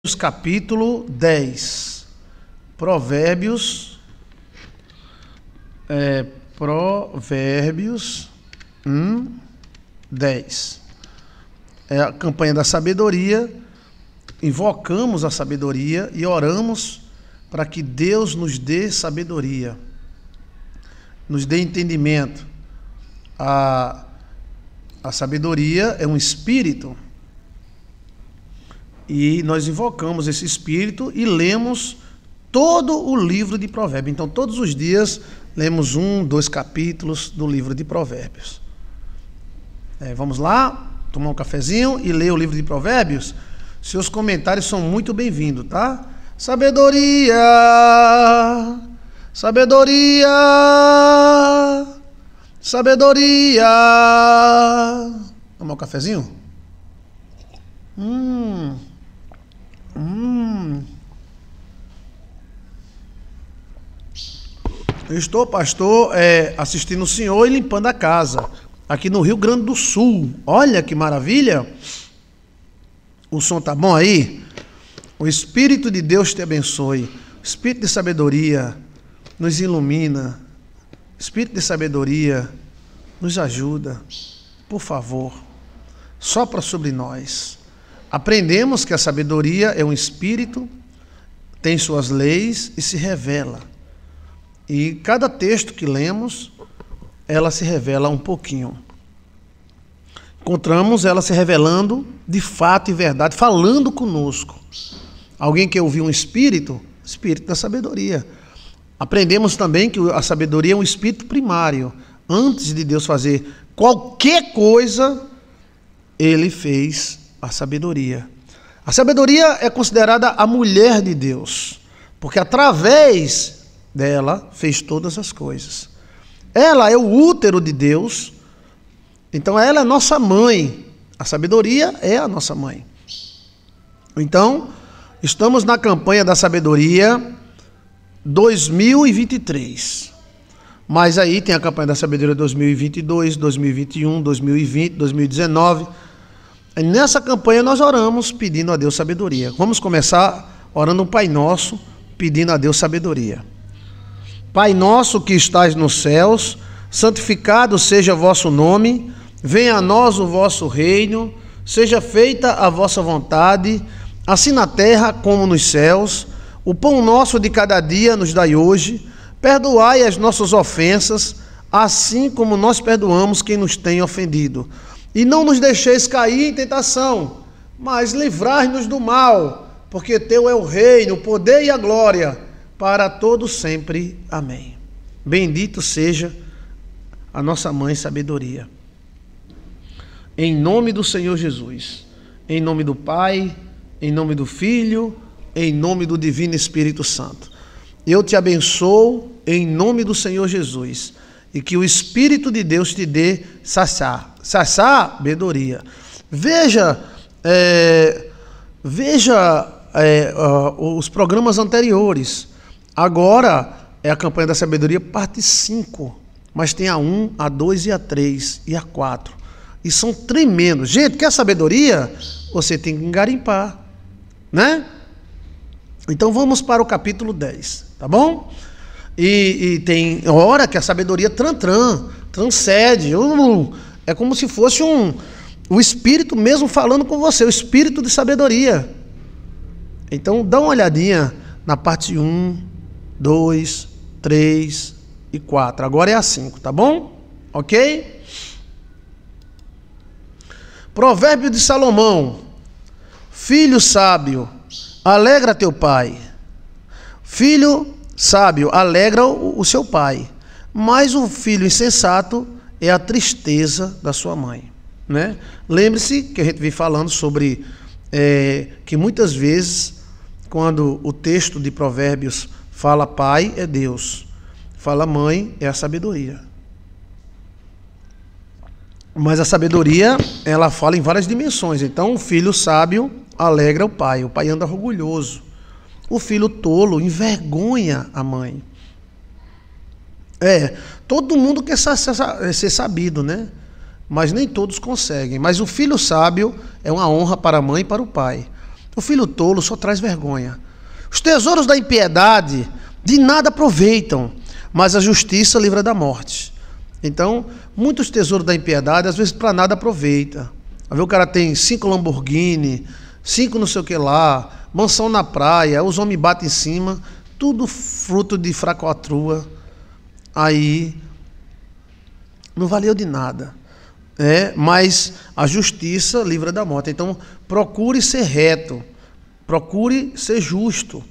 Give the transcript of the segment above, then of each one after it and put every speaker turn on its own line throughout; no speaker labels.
Provérbios capítulo 10. Provérbios. É, provérbios 1, 10. É a campanha da sabedoria. Invocamos a sabedoria e oramos para que Deus nos dê sabedoria, nos dê entendimento. A, a sabedoria é um espírito e nós invocamos esse espírito e lemos todo o livro de Provérbios. Então, todos os dias, lemos um, dois capítulos do livro de Provérbios. É, vamos lá, tomar um cafezinho e ler o livro de Provérbios? Seus comentários são muito bem-vindos, tá? Sabedoria, sabedoria, sabedoria. Tomar um cafezinho? Hum. Eu estou, pastor, é, assistindo o senhor e limpando a casa, aqui no Rio Grande do Sul. Olha que maravilha! O som tá bom aí? O Espírito de Deus te abençoe. Espírito de sabedoria nos ilumina. Espírito de sabedoria nos ajuda. Por favor, sopra sobre nós. Aprendemos que a sabedoria é um espírito, tem suas leis e se revela. E cada texto que lemos, ela se revela um pouquinho. Encontramos ela se revelando de fato e verdade, falando conosco. Alguém que ouviu um espírito, espírito da sabedoria. Aprendemos também que a sabedoria é um espírito primário. Antes de Deus fazer qualquer coisa, ele fez a sabedoria. A sabedoria é considerada a mulher de Deus, porque através dela fez todas as coisas. Ela é o útero de Deus, então ela é nossa mãe. A sabedoria é a nossa mãe. Então, estamos na campanha da sabedoria 2023. Mas aí tem a campanha da sabedoria 2022, 2021, 2020, 2019. E nessa campanha nós oramos pedindo a Deus sabedoria. Vamos começar orando o Pai Nosso, pedindo a Deus sabedoria. Pai nosso que estais nos céus, santificado seja vosso nome, venha a nós o vosso reino, seja feita a vossa vontade, assim na terra como nos céus. O pão nosso de cada dia nos dai hoje, perdoai as nossas ofensas, assim como nós perdoamos quem nos tem ofendido. E não nos deixeis cair em tentação, mas livrai-nos do mal, porque teu é o reino, o poder e a glória para todo sempre. Amém. Bendito seja a nossa mãe sabedoria. Em nome do Senhor Jesus, em nome do Pai, em nome do Filho, em nome do Divino Espírito Santo. Eu te abençoo em nome do Senhor Jesus e que o Espírito de Deus te dê sassá, sassá, bedoria. Veja, é, veja é, uh, os programas anteriores. Agora é a campanha da sabedoria, parte 5. Mas tem a 1, um, a 2 e a 3 e a 4. E são tremendos. Gente, quer sabedoria? Você tem que engarimpar, né? Então vamos para o capítulo 10, tá bom? E, e tem hora que a sabedoria tran-tran, transcende. Uh, é como se fosse um o espírito mesmo falando com você, o espírito de sabedoria. Então dá uma olhadinha na parte 1, 2, 3 e 4. Agora é a 5, tá bom? Ok? Provérbio de Salomão: Filho sábio, alegra teu pai. Filho sábio, alegra o, o seu pai. Mas o filho insensato é a tristeza da sua mãe. Né? Lembre-se que a gente vem falando sobre é, que muitas vezes, quando o texto de Provérbios Fala pai é Deus. Fala mãe é a sabedoria. Mas a sabedoria, ela fala em várias dimensões. Então, o filho sábio alegra o pai, o pai anda orgulhoso. O filho tolo envergonha a mãe. É, todo mundo quer ser sabido, né? Mas nem todos conseguem. Mas o filho sábio é uma honra para a mãe e para o pai. O filho tolo só traz vergonha. Os tesouros da impiedade de nada aproveitam, mas a justiça livra da morte. Então, muitos tesouros da impiedade às vezes para nada aproveita. Aí o cara tem cinco Lamborghini, cinco não sei o que lá, mansão na praia, os homens batem em cima, tudo fruto de fracotrua. Aí não valeu de nada. É, mas a justiça livra da morte. Então, procure ser reto. Procure ser justo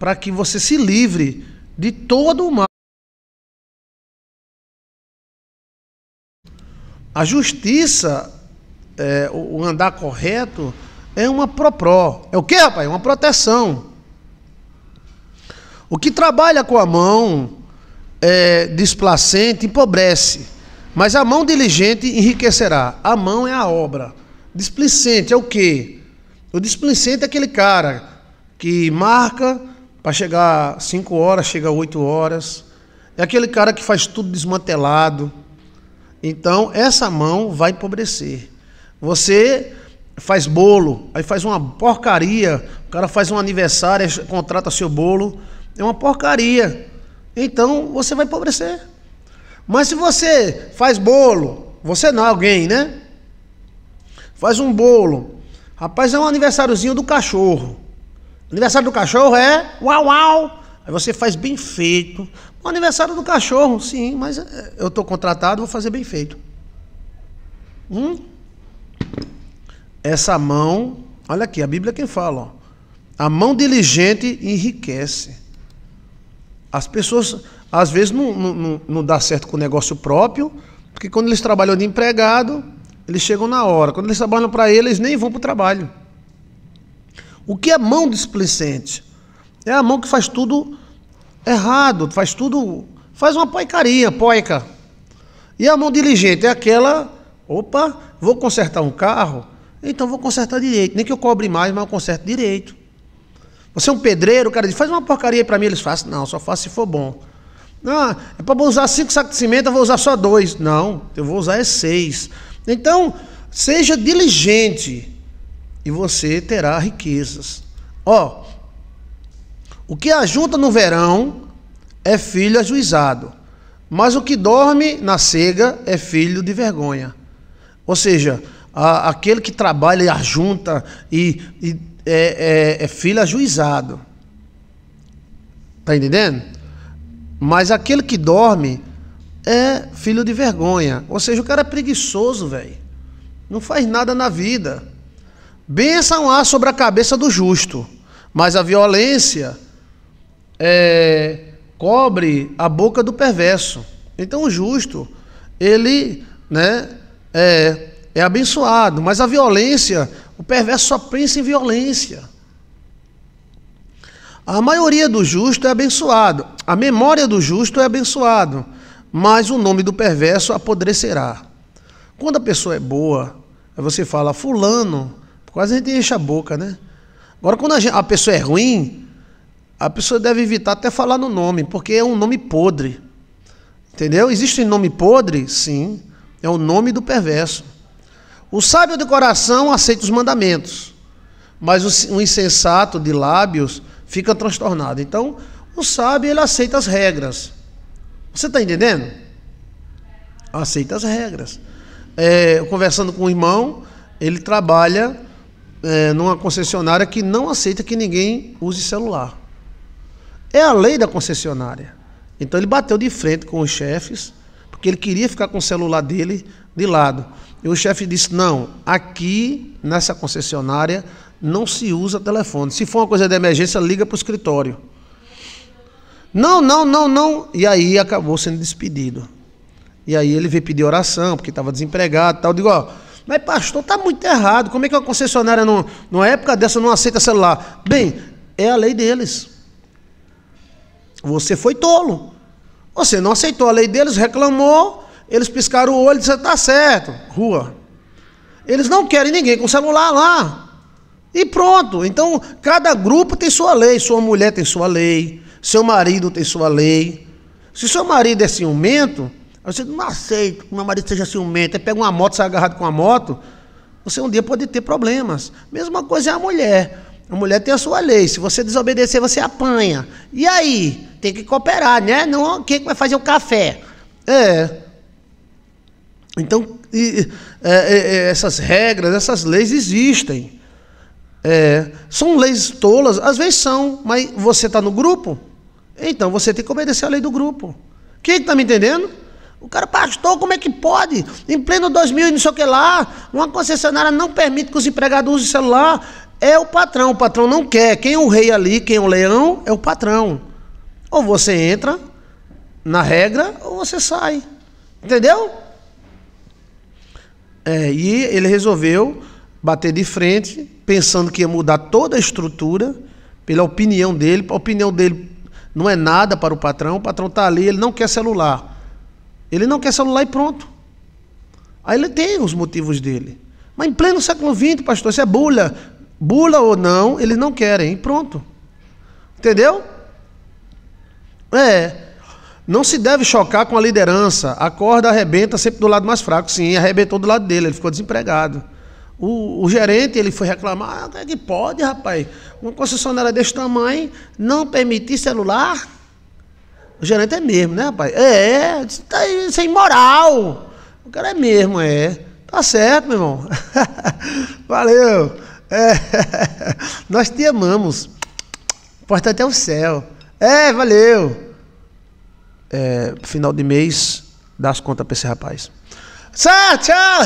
para que você se livre de todo o mal. A justiça, é, o andar correto, é uma propró. É o que, rapaz? Uma proteção. O que trabalha com a mão é, desplacente empobrece, mas a mão diligente enriquecerá. A mão é a obra. Displicente é o quê? O displicente é aquele cara que marca para chegar 5 horas, chega 8 horas. É aquele cara que faz tudo desmantelado. Então, essa mão vai empobrecer. Você faz bolo, aí faz uma porcaria. O cara faz um aniversário, contrata seu bolo. É uma porcaria. Então, você vai empobrecer. Mas se você faz bolo, você não, é alguém, né? Faz um bolo, Rapaz, é um aniversáriozinho do cachorro. Aniversário do cachorro é uau, uau. Aí você faz bem feito. Um aniversário do cachorro, sim, mas eh, eu estou contratado, vou fazer bem feito. Hum? Essa mão, olha aqui, a Bíblia é quem fala. Ó. A mão diligente enriquece. As pessoas, às vezes, não, não, não dá certo com o negócio próprio, porque quando eles trabalham de empregado, eles chegam na hora. Quando eles trabalham para ele, eles nem vão para o trabalho. O que é mão displicente? É a mão que faz tudo errado, faz tudo. faz uma poicaria, poica. E a mão diligente é aquela. Opa, vou consertar um carro, então vou consertar direito. Nem que eu cobre mais, mas eu conserto direito. Você é um pedreiro, o cara diz, faz uma porcaria para mim. Eles fazem, não, só faço se for bom. Ah, é para usar cinco sacos de cimento, eu vou usar só dois. Não, eu vou usar é seis. Então, seja diligente e você terá riquezas. Ó, o que ajunta no verão é filho ajuizado, mas o que dorme na cega é filho de vergonha. Ou seja, a, aquele que trabalha e ajunta e, e é, é, é filho ajuizado. Está entendendo? Mas aquele que dorme é filho de vergonha. Ou seja, o cara é preguiçoso, velho. Não faz nada na vida. Benção há sobre a cabeça do justo, mas a violência é, cobre a boca do perverso. Então o justo, ele né, é, é abençoado, mas a violência, o perverso só pensa em violência. A maioria do justo é abençoado, a memória do justo é abençoado mas o nome do perverso apodrecerá. Quando a pessoa é boa, você fala, fulano, quase a gente enche a boca, né? Agora, quando a, gente, a pessoa é ruim, a pessoa deve evitar até falar no nome, porque é um nome podre. Entendeu? Existe nome podre? Sim. É o nome do perverso. O sábio de coração aceita os mandamentos, mas o insensato de lábios fica transtornado. Então, o sábio ele aceita as regras, você está entendendo? Aceita as regras. É, conversando com o irmão, ele trabalha é, numa concessionária que não aceita que ninguém use celular. É a lei da concessionária. Então ele bateu de frente com os chefes, porque ele queria ficar com o celular dele de lado. E o chefe disse: não, aqui nessa concessionária não se usa telefone. Se for uma coisa de emergência, liga para o escritório. Não, não, não, não. E aí acabou sendo despedido. E aí ele veio pedir oração, porque estava desempregado e tal. Eu digo, ó, mas pastor, tá muito errado. Como é que uma concessionária, não, numa época dessa, não aceita celular? Bem, é a lei deles. Você foi tolo. Você não aceitou a lei deles, reclamou, eles piscaram o olho e disseram, tá certo, rua. Eles não querem ninguém com celular lá. E pronto. Então, cada grupo tem sua lei, sua mulher tem sua lei, seu marido tem sua lei. Se seu marido é ciumento, você não aceita que meu marido seja ciumento. Aí pega uma moto, sai agarrado com a moto, você um dia pode ter problemas. Mesma coisa é a mulher. A mulher tem a sua lei. Se você desobedecer, você apanha. E aí? Tem que cooperar, né? Não, quem vai fazer o café? É. Então, e, é, é, é, essas regras, essas leis existem. É, são leis tolas, às vezes são, mas você está no grupo, então você tem que obedecer a lei do grupo. Quem é está me entendendo? O cara, pastor, como é que pode? Em pleno 2000 e não sei o que lá, uma concessionária não permite que os empregados usem celular. É o patrão, o patrão não quer. Quem é o rei ali, quem é o leão, é o patrão. Ou você entra na regra, ou você sai. Entendeu? É, e ele resolveu bater de frente, pensando que ia mudar toda a estrutura, pela opinião dele, a opinião dele não é nada para o patrão, o patrão está ali, ele não quer celular. Ele não quer celular e pronto. Aí ele tem os motivos dele. Mas em pleno século XX, pastor, isso é bula. Bula ou não, eles não querem, e pronto. Entendeu? É. Não se deve chocar com a liderança. A corda arrebenta sempre do lado mais fraco. Sim, arrebentou do lado dele, ele ficou desempregado. O, o, gerente ele foi reclamar, ah, que pode, rapaz? Uma concessionária desse tamanho não permitir celular? O gerente é mesmo, né, rapaz? É, é tá sem é moral. O cara é mesmo, é. Tá certo, meu irmão. Valeu. É. Nós te amamos. Porta até o céu. É, valeu. É, final de mês, dá as contas para esse rapaz. Tchau, tchau!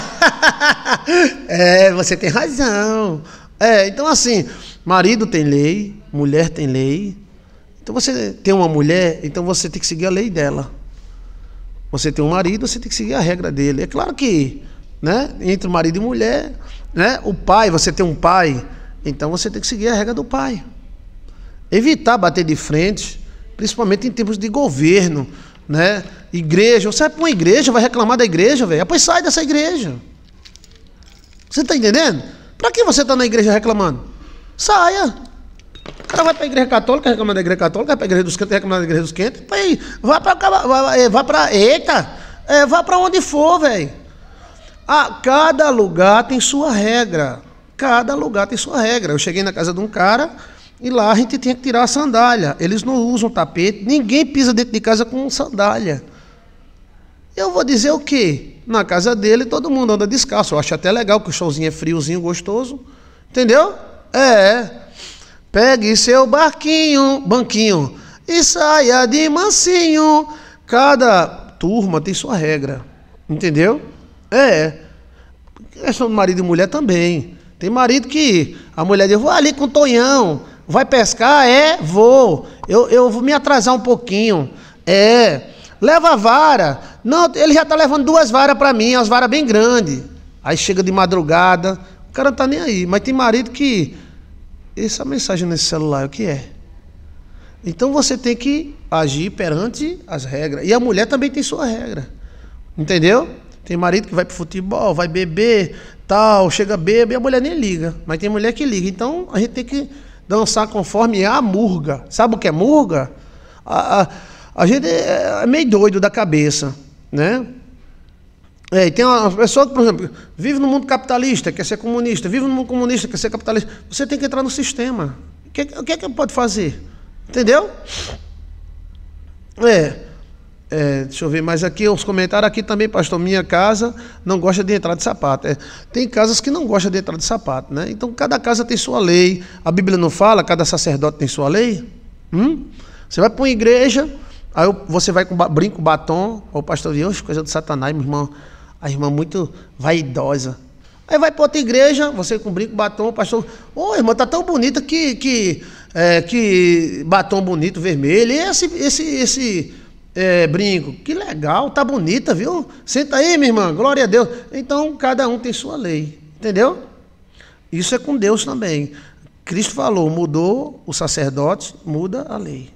é, você tem razão. É, então assim, marido tem lei, mulher tem lei. Então você tem uma mulher, então você tem que seguir a lei dela. Você tem um marido, você tem que seguir a regra dele. É claro que, né, entre marido e mulher, né, o pai, você tem um pai, então você tem que seguir a regra do pai. Evitar bater de frente, principalmente em tempos de governo né? Igreja, você é para uma igreja, vai reclamar da igreja, velho. Pois sai dessa igreja. Você está entendendo? Para que você está na igreja reclamando? Saia. O cara vai para a igreja católica, reclamar da igreja católica, vai para a igreja dos quentes, reclamar da igreja dos quentes. Vai, vai para. Vai eh, para. Eita! É, eh, vai para onde for, velho. cada lugar tem sua regra. Cada lugar tem sua regra. Eu cheguei na casa de um cara e lá a gente tinha que tirar a sandália. Eles não usam tapete, ninguém pisa dentro de casa com sandália. Eu vou dizer o quê? Na casa dele todo mundo anda descalço. Eu acho até legal que o chãozinho é friozinho, gostoso. Entendeu? É. Pegue seu barquinho, banquinho, e saia de mansinho. Cada turma tem sua regra. Entendeu? É. Questão do marido e mulher também. Tem marido que a mulher diz, vou ali com o Tonhão. Vai pescar? É, vou. Eu, eu vou me atrasar um pouquinho. É. Leva a vara. Não, ele já está levando duas varas para mim, umas varas bem grandes. Aí chega de madrugada. O cara não está nem aí. Mas tem marido que. Essa mensagem nesse celular, o que é? Então você tem que agir perante as regras. E a mulher também tem sua regra. Entendeu? Tem marido que vai pro futebol, vai beber, tal, chega bebe, e a mulher nem liga. Mas tem mulher que liga. Então a gente tem que dançar conforme a murga. Sabe o que é murga? A, a, a gente é, é meio doido da cabeça, né? É, tem uma pessoa que, por exemplo, vive no mundo capitalista, quer ser comunista, vive no mundo comunista, quer ser capitalista. Você tem que entrar no sistema. O que, o que é que pode fazer? Entendeu? É. É, deixa eu ver mais aqui os comentários. Aqui também, pastor, minha casa não gosta de entrar de sapato. É, tem casas que não gostam de entrar de sapato, né? Então cada casa tem sua lei. A Bíblia não fala, cada sacerdote tem sua lei? Hum? Você vai para uma igreja, aí você vai com brinco, batom, o pastor diz, coisa do satanás, meu irmão, a irmã muito vaidosa. Aí vai para outra igreja, você com brinco, batom, pastor. Ô, oh, irmã, tá tão bonita que, que, é, que batom bonito, vermelho. E esse, esse, esse é, brinco. Que legal, tá bonita, viu? Senta aí, minha irmã, glória a Deus. Então, cada um tem sua lei, entendeu? Isso é com Deus também. Cristo falou, mudou o sacerdote, muda a lei.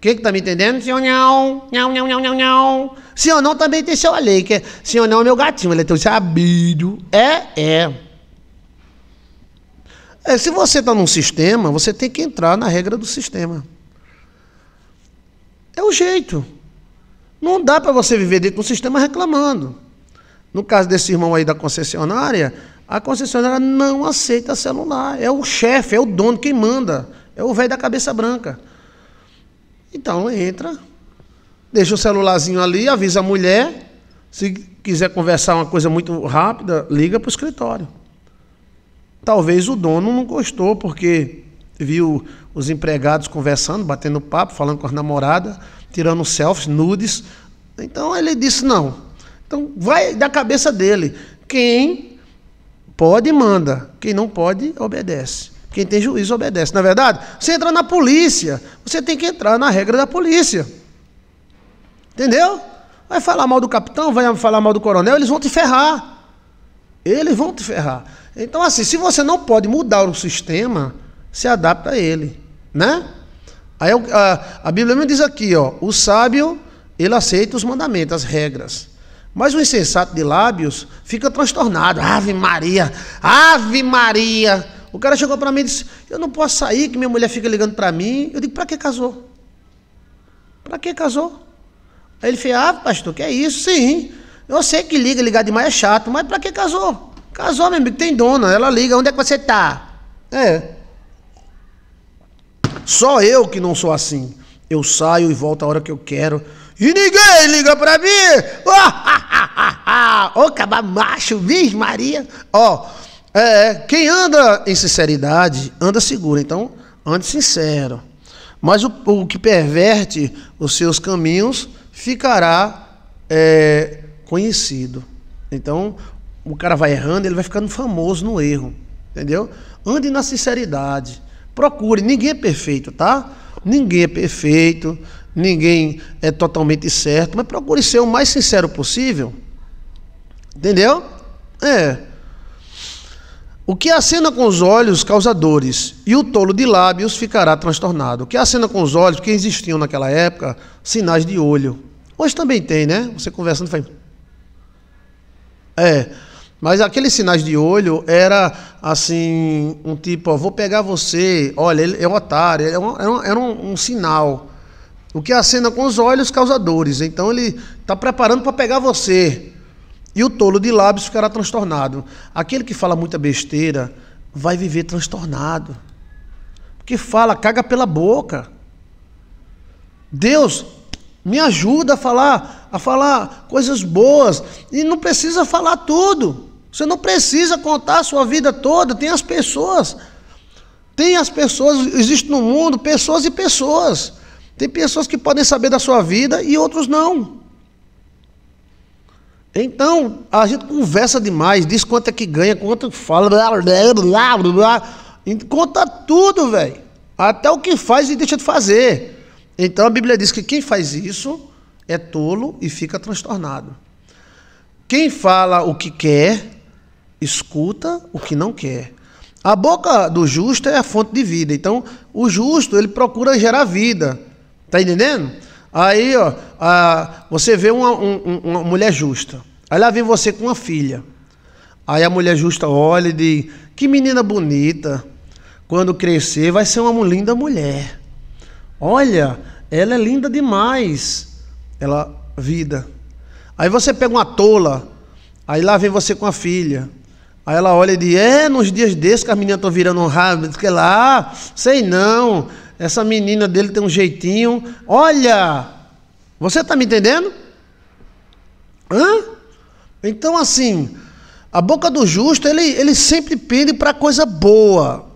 Quem que tá me entendendo? Senhor não, não, não, não, não, não. Senhor não também tem sua lei, que é, senhor não é meu gatinho, ele é teu sabido. É, é. é se você está num sistema, você tem que entrar na regra do sistema. É o jeito. Não dá para você viver dentro de um sistema reclamando. No caso desse irmão aí da concessionária, a concessionária não aceita celular. É o chefe, é o dono quem manda. É o velho da cabeça branca. Então entra, deixa o celularzinho ali, avisa a mulher. Se quiser conversar uma coisa muito rápida, liga para o escritório. Talvez o dono não gostou, porque viu os empregados conversando, batendo papo, falando com a namorada tirando selfies, nudes. Então ele disse não. Então vai da cabeça dele. Quem pode, manda. Quem não pode, obedece. Quem tem juízo, obedece. Na é verdade, você entra na polícia, você tem que entrar na regra da polícia. Entendeu? Vai falar mal do capitão, vai falar mal do coronel, eles vão te ferrar. Eles vão te ferrar. Então, assim, se você não pode mudar o sistema, se adapta a ele, né? Aí a, a Bíblia me diz aqui, ó, o sábio, ele aceita os mandamentos, as regras. Mas o insensato de lábios fica transtornado. Ave Maria, Ave Maria. O cara chegou para mim e disse: Eu não posso sair, que minha mulher fica ligando para mim. Eu digo: Para que casou? Para que casou? Aí ele fez: Ah, pastor, que é isso? Sim. Eu sei que liga, ligar demais é chato, mas para que casou? Casou, meu amigo, tem dona, ela liga: Onde é que você tá? É. Só eu que não sou assim. Eu saio e volto a hora que eu quero. E ninguém liga pra mim! Ô, oh, oh, oh, Viz Maria! Ó, oh, é, quem anda em sinceridade, anda seguro. Então, ande sincero. Mas o, o que perverte os seus caminhos ficará é, conhecido. Então, o cara vai errando, ele vai ficando famoso no erro. Entendeu? Ande na sinceridade. Procure, ninguém é perfeito, tá? Ninguém é perfeito, ninguém é totalmente certo, mas procure ser o mais sincero possível. Entendeu? É. O que acena com os olhos causa dores, e o tolo de lábios ficará transtornado. O que acena com os olhos, porque existiam naquela época sinais de olho. Hoje também tem, né? Você conversando faz. É. Mas aqueles sinais de olho era assim, um tipo, ó, vou pegar você, olha, ele é um otário, é era, um, era um, um sinal. O que acena com os olhos causadores. Então ele está preparando para pegar você. E o tolo de lábios ficará transtornado. Aquele que fala muita besteira vai viver transtornado. Porque fala, caga pela boca. Deus me ajuda a falar, a falar coisas boas e não precisa falar tudo. Você não precisa contar a sua vida toda, tem as pessoas. Tem as pessoas, existe no mundo pessoas e pessoas. Tem pessoas que podem saber da sua vida e outros não. Então, a gente conversa demais, diz quanto é que ganha, quanto fala, blá, blá, blá, blá, conta tudo, velho. Até o que faz e deixa de fazer. Então a Bíblia diz que quem faz isso é tolo e fica transtornado. Quem fala o que quer escuta o que não quer. A boca do justo é a fonte de vida. Então, o justo, ele procura gerar vida. Tá entendendo? Aí, ó, a, você vê uma, um, uma mulher justa. Aí lá vem você com uma filha. Aí a mulher justa olha e diz: Que menina bonita. Quando crescer, vai ser uma linda mulher. Olha, ela é linda demais. Ela, vida. Aí você pega uma tola. Aí lá vem você com a filha. Aí ela olha e diz: É, nos dias desses que as meninas estão virando um rabo, diz que é lá, sei não, essa menina dele tem um jeitinho. Olha, você está me entendendo? Hã? Então, assim, a boca do justo, ele, ele sempre pende para coisa boa.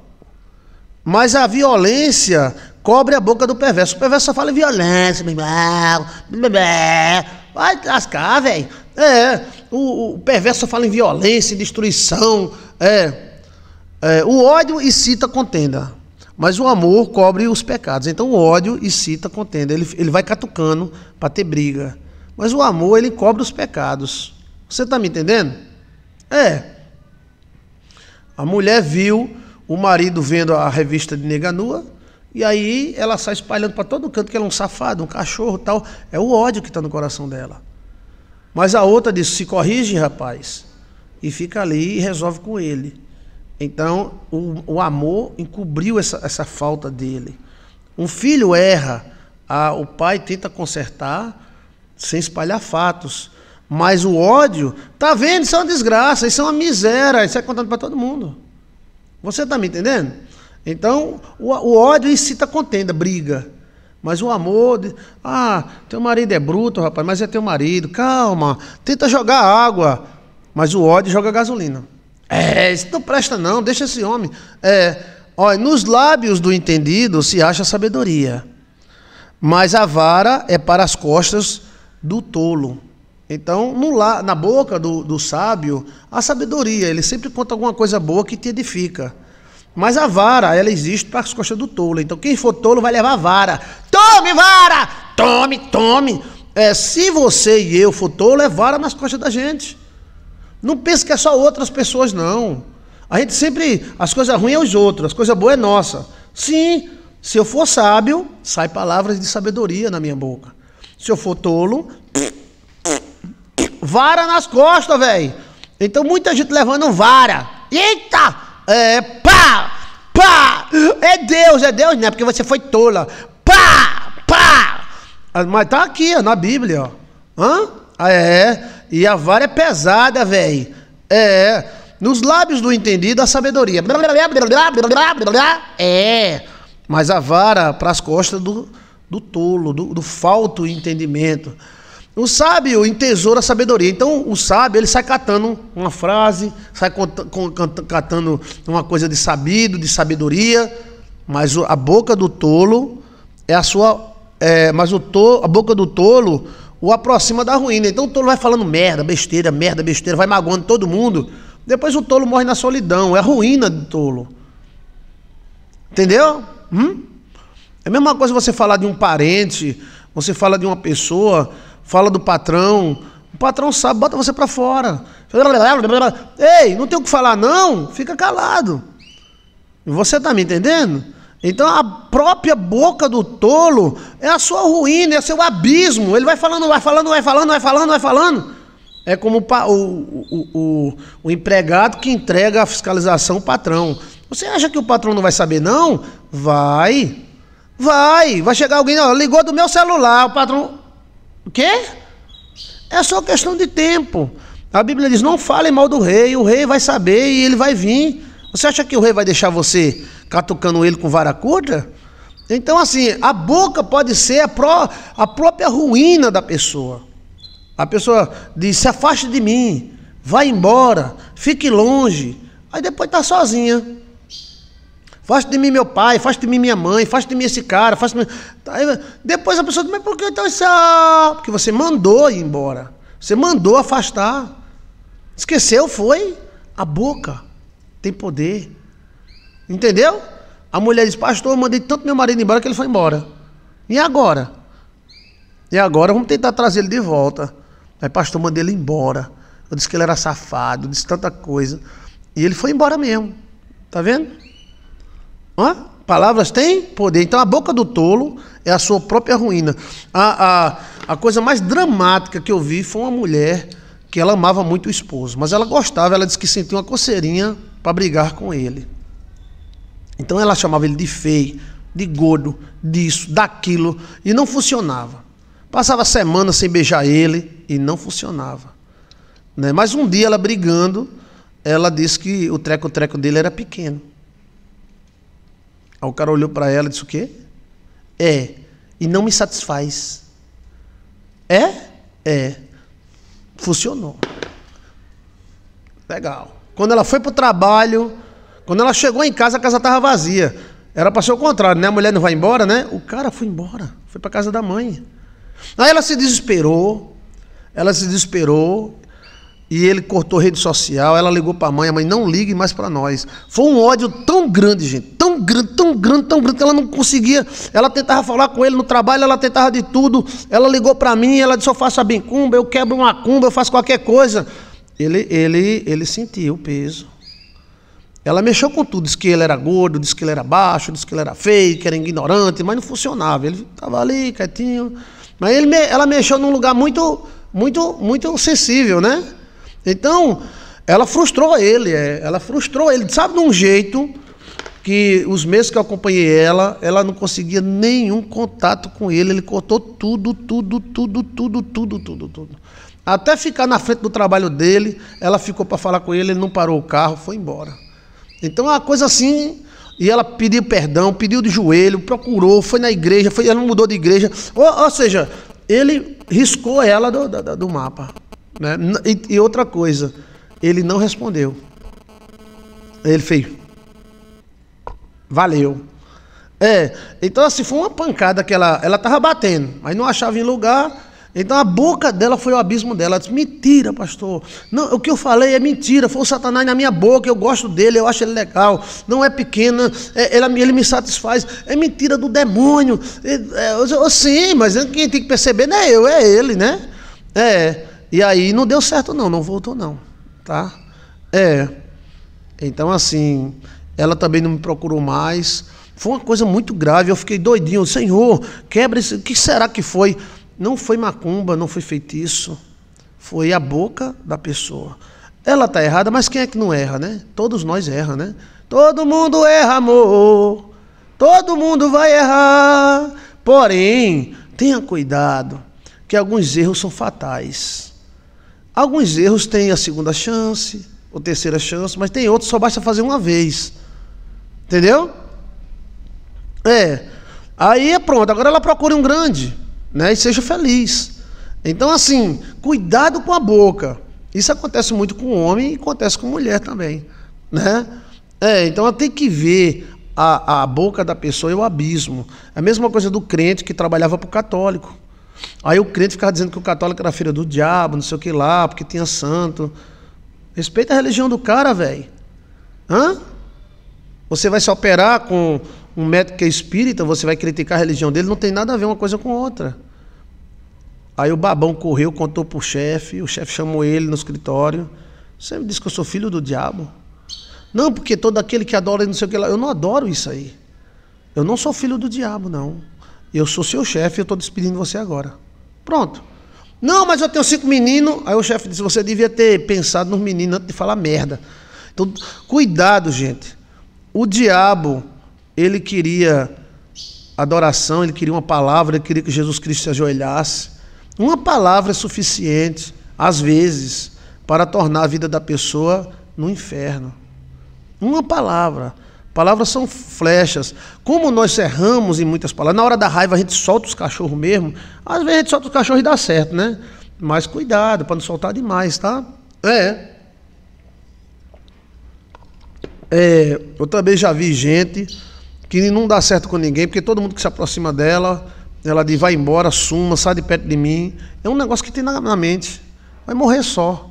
Mas a violência cobre a boca do perverso. O perverso só fala violência, blá, blá, Vai te lascar, velho. É, o, o, perverso só fala em violência, em destruição. É, é, o ódio incita contenda. Mas o amor cobre os pecados. Então o ódio incita contenda. Ele, ele vai catucando para ter briga. Mas o amor, ele cobre os pecados. Você está me entendendo? É. A mulher viu o marido vendo a revista de nega nua e aí ela sai espalhando para todo canto que ela é um safado, um cachorro tal. É o ódio que está no coração dela. Mas a outra diz: se corrige, rapaz. E fica ali e resolve com ele. Então, o, o amor encobriu essa, essa falta dele. Um filho erra, a, o pai tenta consertar sem espalhar fatos. Mas o ódio, tá vendo? Isso é uma desgraça, isso é uma miséria, isso é contando para todo mundo. Você está me entendendo? Então, o, o ódio incita contenda, briga. Mas o amor, ah, teu marido é bruto, rapaz, mas é teu marido, calma, tenta jogar água. Mas o ódio joga gasolina. É, isso não presta não, deixa esse homem. É, olha, nos lábios do entendido se acha sabedoria, mas a vara é para as costas do tolo. Então, no, na boca do, do sábio, a sabedoria, ele sempre conta alguma coisa boa que te edifica. Mas a vara, ela existe para as costas do tolo. Então, quem for tolo vai levar a vara. Tome, vara! Tome, tome! É, se você e eu for tolo, é vara nas costas da gente. Não pense que é só outras pessoas, não. A gente sempre. As coisas ruins é os outros, as coisas boas é nossa. Sim, se eu for sábio, sai palavras de sabedoria na minha boca. Se eu for tolo, vara nas costas, velho. Então muita gente levando vara. Eita! É, pá! Pá! É Deus, é Deus, né? Porque você foi tola. Pá! Pá! Ah, mas tá aqui, ó, na Bíblia, ó. Hã? Ah, é. E a vara é pesada, velho. É. Nos lábios do entendido, a sabedoria. É. Mas a vara para as costas do, do tolo, do, do falto entendimento. O sábio entesoura a sabedoria. Então, o sábio, ele sai catando uma frase, sai catando uma coisa de sabido, de sabedoria, mas a boca do tolo é a sua. É, mas o to a boca do tolo o aproxima da ruína. Então, o tolo vai falando merda, besteira, merda, besteira, vai magoando todo mundo. Depois, o tolo morre na solidão. É a ruína do tolo. Entendeu? Hum? É a mesma coisa você falar de um parente, você fala de uma pessoa fala do patrão. O patrão sabe, bota você para fora. Ei, não tem o que falar não? Fica calado. Você está me entendendo? Então a própria boca do tolo é a sua ruína, é o seu abismo. Ele vai falando, vai falando, vai falando, vai falando, vai falando. É como o, o, o, o empregado que entrega a fiscalização ao patrão. Você acha que o patrão não vai saber, não? Vai. Vai. Vai chegar alguém, ó, ligou do meu celular, o patrão. O quê? É só questão de tempo. A Bíblia diz: não falem mal do rei, o rei vai saber e ele vai vir. Você acha que o rei vai deixar você catucando ele com vara curta? Então, assim, a boca pode ser a, pró a própria ruína da pessoa. A pessoa diz: se afaste de mim, vai embora, fique longe. Aí depois está sozinha. Faça de mim meu pai, faça de mim minha mãe, faça de mim esse cara, faça de mim... Tá, aí, depois a pessoa diz, mas por que então isso? Ah? Porque você mandou ir embora. Você mandou afastar. Esqueceu, foi. A boca tem poder. Entendeu? A mulher diz, pastor, eu mandei tanto meu marido embora que ele foi embora. E agora? E agora vamos tentar trazer ele de volta. Aí, pastor, mandei ele embora. Eu disse que ele era safado, eu disse tanta coisa. E ele foi embora mesmo. Tá vendo? Hã? Palavras têm poder. Então a boca do tolo é a sua própria ruína. A, a, a coisa mais dramática que eu vi foi uma mulher que ela amava muito o esposo, mas ela gostava, ela disse que sentia uma coceirinha para brigar com ele. Então ela chamava ele de feio, de gordo, disso, daquilo, e não funcionava. Passava semanas sem beijar ele e não funcionava. Né? Mas um dia ela brigando, ela disse que o treco-treco dele era pequeno. Aí o cara olhou para ela e disse o quê? É. E não me satisfaz. É? É. Funcionou. Legal. Quando ela foi pro trabalho, quando ela chegou em casa, a casa estava vazia. Era para ser o contrário, né? A mulher não vai embora, né? O cara foi embora, foi para casa da mãe. Aí ela se desesperou, ela se desesperou, e ele cortou rede social, ela ligou para a mãe, a mãe não ligue mais para nós. Foi um ódio tão grande, gente, tão grande, tão grande, tão grande que ela não conseguia. Ela tentava falar com ele no trabalho, ela tentava de tudo. Ela ligou para mim, ela disse: "Eu faço a bincumba, eu quebro uma cumba, eu faço qualquer coisa". Ele ele ele sentiu o peso. Ela mexeu com tudo, disse que ele era gordo, disse que ele era baixo, disse que ele era feio, que era ignorante, mas não funcionava. Ele estava ali quietinho. Mas ele, ela mexeu num lugar muito muito muito sensível, né? Então, ela frustrou ele, é, ela frustrou ele, sabe, de um jeito que os meses que eu acompanhei ela, ela não conseguia nenhum contato com ele, ele cortou tudo, tudo, tudo, tudo, tudo, tudo, tudo. Até ficar na frente do trabalho dele, ela ficou para falar com ele, ele não parou o carro, foi embora. Então, é uma coisa assim, e ela pediu perdão, pediu de joelho, procurou, foi na igreja, foi, ela mudou de igreja. Ou, ou seja, ele riscou ela do, do, do mapa. Né? E, e outra coisa, ele não respondeu. Ele fez. Valeu. É, então assim, foi uma pancada que ela, ela batendo, mas não achava em lugar. Então a boca dela foi o abismo dela. Ela disse, mentira, pastor. Não, o que eu falei é mentira. Foi o Satanás na minha boca. Eu gosto dele, eu acho ele legal. Não é pequena, é, ele, ele me satisfaz. É mentira do demônio. É, é, eu, eu, oh, sim, mas quem tem que perceber não é eu, é ele, né? É. E aí não deu certo não, não voltou não, tá? É. Então assim, ela também não me procurou mais. Foi uma coisa muito grave, eu fiquei doidinho, Senhor, quebra isso, o que será que foi? Não foi macumba, não foi feitiço. Foi a boca da pessoa. Ela tá errada, mas quem é que não erra, né? Todos nós erra, né? Todo mundo erra, amor. Todo mundo vai errar. Porém, tenha cuidado, que alguns erros são fatais. Alguns erros têm a segunda chance, ou terceira chance, mas tem outros só basta fazer uma vez. Entendeu? É. Aí é pronto, agora ela procure um grande, né? E seja feliz. Então, assim, cuidado com a boca. Isso acontece muito com homem e acontece com mulher também, né? É, então ela tem que ver a, a boca da pessoa e o abismo. É a mesma coisa do crente que trabalhava para o católico. Aí o crente ficava dizendo que o católico era filho do diabo, não sei o que lá, porque tinha santo. Respeita a religião do cara, velho. Hã? Você vai se operar com um médico que é espírita, você vai criticar a religião dele, não tem nada a ver uma coisa com outra. Aí o babão correu, contou pro chefe, o chefe chamou ele no escritório. Você me disse que eu sou filho do diabo? Não, porque todo aquele que adora não sei o que lá. Eu não adoro isso aí. Eu não sou filho do diabo, não. Eu sou seu chefe, eu estou despedindo você agora. Pronto. Não, mas eu tenho cinco meninos. Aí o chefe disse: você devia ter pensado nos meninos antes de falar merda. Então, cuidado, gente. O diabo, ele queria adoração, ele queria uma palavra, ele queria que Jesus Cristo se ajoelhasse. Uma palavra é suficiente, às vezes, para tornar a vida da pessoa no inferno. Uma palavra. Palavras são flechas. Como nós erramos em muitas palavras, na hora da raiva a gente solta os cachorros mesmo. Às vezes a gente solta os cachorros e dá certo, né? Mas cuidado para não soltar demais, tá? É. é. Eu também já vi gente que não dá certo com ninguém, porque todo mundo que se aproxima dela, ela diz: vai embora, suma, sai de perto de mim. É um negócio que tem na, na mente. Vai morrer só.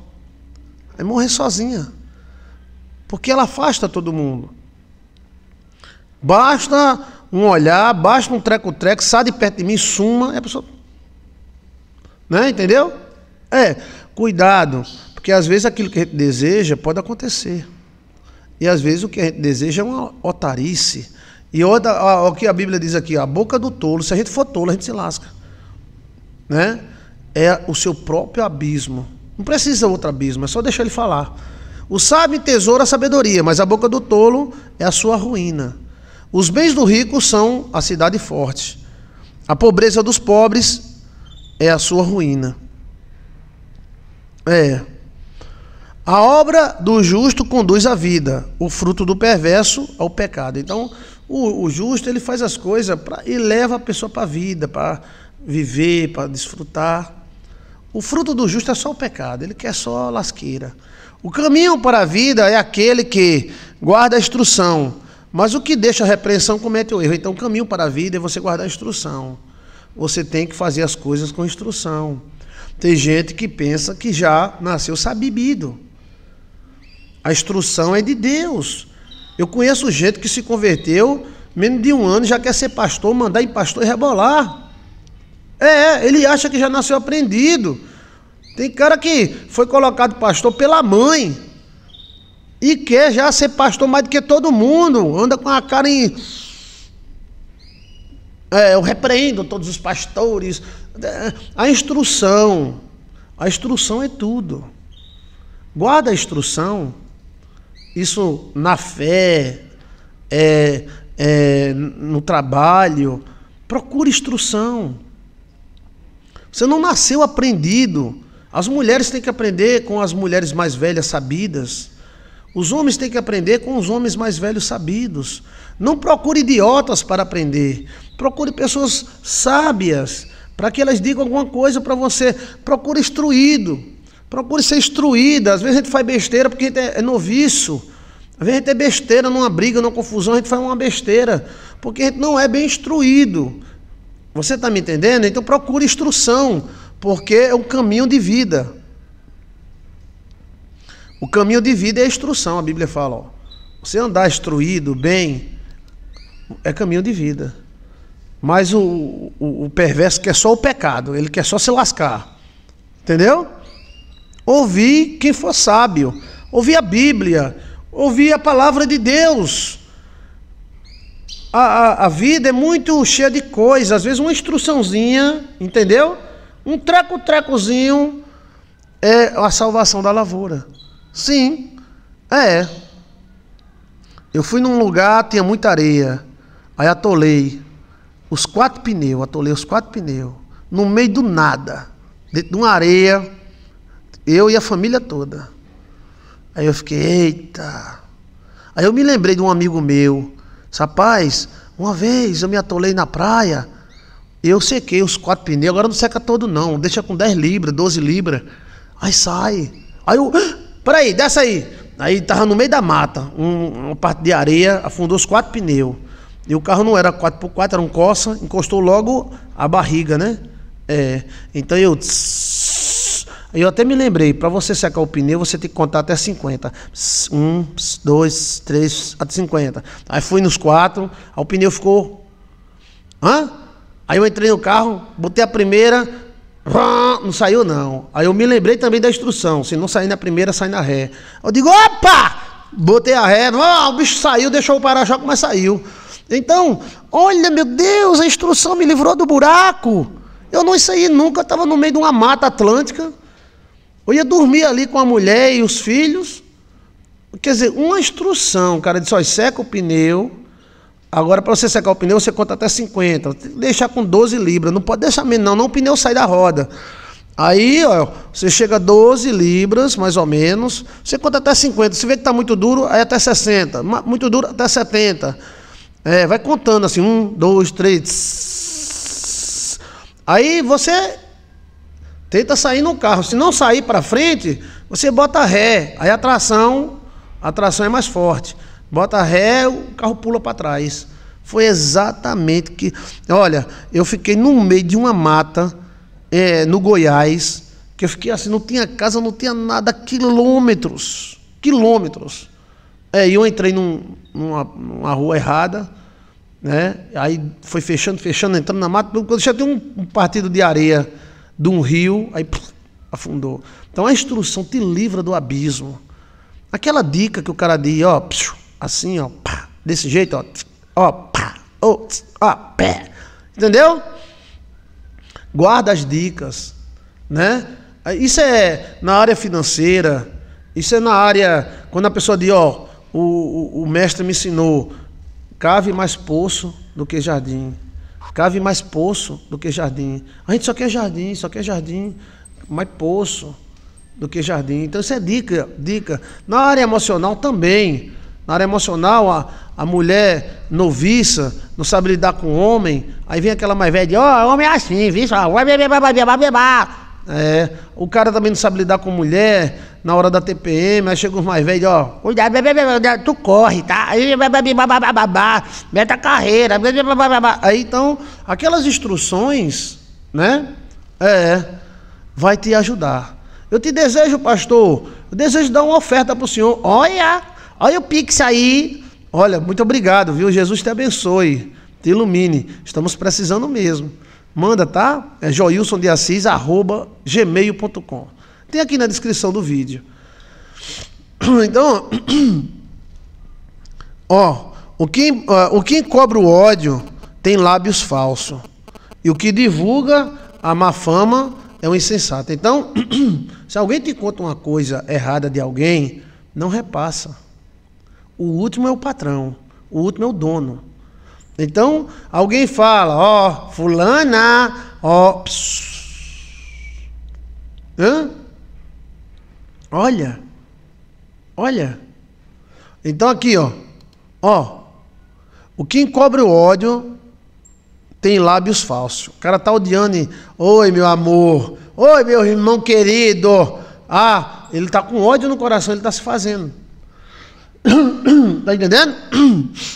Vai morrer sozinha. Porque ela afasta todo mundo. Basta um olhar, basta um treco-treco, sai de perto de mim, suma, é a pessoa. Né? Entendeu? É, cuidado, porque às vezes aquilo que a gente deseja pode acontecer. E às vezes o que a gente deseja é uma otarice. E olha o que a Bíblia diz aqui, a boca do tolo, se a gente for tolo, a gente se lasca. Né? É o seu próprio abismo. Não precisa outro abismo, é só deixar ele falar. O sábio tesoura a sabedoria, mas a boca do tolo é a sua ruína. Os bens do rico são a cidade forte. A pobreza dos pobres é a sua ruína. É. A obra do justo conduz à vida, o fruto do perverso ao é pecado. Então, o, o justo ele faz as coisas pra, e leva a pessoa para a vida, para viver, para desfrutar. O fruto do justo é só o pecado, ele quer só lasqueira. O caminho para a vida é aquele que guarda a instrução, mas o que deixa a repreensão comete o erro. Então, o caminho para a vida é você guardar a instrução. Você tem que fazer as coisas com instrução. Tem gente que pensa que já nasceu sabibido. A instrução é de Deus. Eu conheço gente que se converteu, menos de um ano, já quer ser pastor, mandar em pastor e rebolar. É, ele acha que já nasceu aprendido. Tem cara que foi colocado pastor pela mãe. E quer já ser pastor mais do que todo mundo. Anda com a cara em. É, eu repreendo todos os pastores. É, a instrução. A instrução é tudo. Guarda a instrução. Isso na fé, é, é, no trabalho. Procura instrução. Você não nasceu aprendido. As mulheres têm que aprender com as mulheres mais velhas, sabidas. Os homens têm que aprender com os homens mais velhos sabidos. Não procure idiotas para aprender. Procure pessoas sábias para que elas digam alguma coisa para você. Procure instruído. Procure ser instruída. Às vezes a gente faz besteira porque a gente é, é noviço. Às vezes a gente é besteira numa briga, numa confusão, a gente faz uma besteira. Porque a gente não é bem instruído. Você está me entendendo? Então procure instrução, porque é um caminho de vida. O caminho de vida é a instrução, a Bíblia fala. Ó. Você andar instruído, bem, é caminho de vida. Mas o, o, o perverso quer só o pecado, ele quer só se lascar. Entendeu? Ouvir quem for sábio, ouvir a Bíblia, ouvir a palavra de Deus. A, a, a vida é muito cheia de coisas, às vezes uma instruçãozinha, entendeu? Um treco-trecozinho é a salvação da lavoura. Sim, é. Eu fui num lugar, tinha muita areia. Aí atolei os quatro pneus, atolei os quatro pneus. No meio do nada, dentro de uma areia, eu e a família toda. Aí eu fiquei, eita. Aí eu me lembrei de um amigo meu. Rapaz, uma vez eu me atolei na praia, eu sequei os quatro pneus, agora não seca todo não, deixa com 10 libras, 12 libras. Aí sai. Aí eu. Peraí, desce aí. Aí tava no meio da mata, um, uma parte de areia, afundou os quatro pneus. E o carro não era 4x4, era um Corsa, encostou logo a barriga, né? É, então eu. eu até me lembrei, para você secar o pneu, você tem que contar até 50. Um, dois, três, até 50. Aí fui nos quatro, aí o pneu ficou. Hã? Aí eu entrei no carro, botei a primeira, não saiu, não. Aí eu me lembrei também da instrução. Se não sair na primeira, sai na ré. Eu digo, opa! Botei a ré. Oh, o bicho saiu, deixou o para-choque, mas saiu. Então, olha, meu Deus, a instrução me livrou do buraco. Eu não saí nunca, estava no meio de uma mata atlântica. Eu ia dormir ali com a mulher e os filhos. Quer dizer, uma instrução, cara, de só seca o pneu, Agora, para você secar o pneu, você conta até 50. Tem que deixar com 12 libras. Não pode deixar menos, não. Não o pneu sai da roda. Aí, ó, você chega a 12 libras, mais ou menos. Você conta até 50. Se vê que está muito duro, aí até 60. Muito duro, até 70. É, vai contando assim: 1, 2, 3. Aí você tenta sair no carro. Se não sair para frente, você bota ré. Aí a tração, a tração é mais forte. Bota ré, o carro pula para trás. Foi exatamente que. Olha, eu fiquei no meio de uma mata, é, no Goiás, que eu fiquei assim, não tinha casa, não tinha nada, quilômetros. Quilômetros. É, e eu entrei num, numa, numa, rua errada, né? Aí foi fechando, fechando, entrando na mata. Quando já tem um, partido de areia de um rio, aí puf, afundou. Então a instrução te livra do abismo. Aquela dica que o cara diz, ó, psiu, Assim, ó, pá, desse jeito, ó, ó, pá, ó, ó, pé. Entendeu? Guarda as dicas, né? Isso é na área financeira, isso é na área quando a pessoa diz, ó, o, o, o mestre me ensinou, cave mais poço do que jardim. Cave mais poço do que jardim. A gente só quer jardim, só quer jardim, mais poço do que jardim. Então isso é dica, dica. Na área emocional também. Na área emocional, a, a mulher noviça não sabe lidar com o homem, aí vem aquela mais velha, ó, oh, homem é assim, viu? Vai beber, vai beber, vai beber. É, o cara também não sabe lidar com mulher na hora da TPM, aí chega os mais velhos, ó, cuidado, tu corre, tá? Aí meta carreira, aí então, aquelas instruções, né? É, vai te ajudar. Eu te desejo, pastor, eu desejo dar uma oferta para o senhor. Olha, Olha o Pix aí. Olha, muito obrigado, viu? Jesus te abençoe, te ilumine. Estamos precisando mesmo. Manda, tá? É joilson de Assis, arroba gmail.com. Tem aqui na descrição do vídeo. Então, ó, o que, o que encobre o ódio tem lábios falsos. E o que divulga a má fama é um insensato. Então, se alguém te conta uma coisa errada de alguém, não repassa. O último é o patrão, o último é o dono. Então, alguém fala, ó, oh, fulana, ó. Oh, pss, hã? Olha. Olha. Então aqui, ó. Ó. O que encobre o ódio tem lábios falsos. O cara tá odiando. E, Oi, meu amor. Oi, meu irmão querido. Ah, ele tá com ódio no coração, ele tá se fazendo. Está entendendo?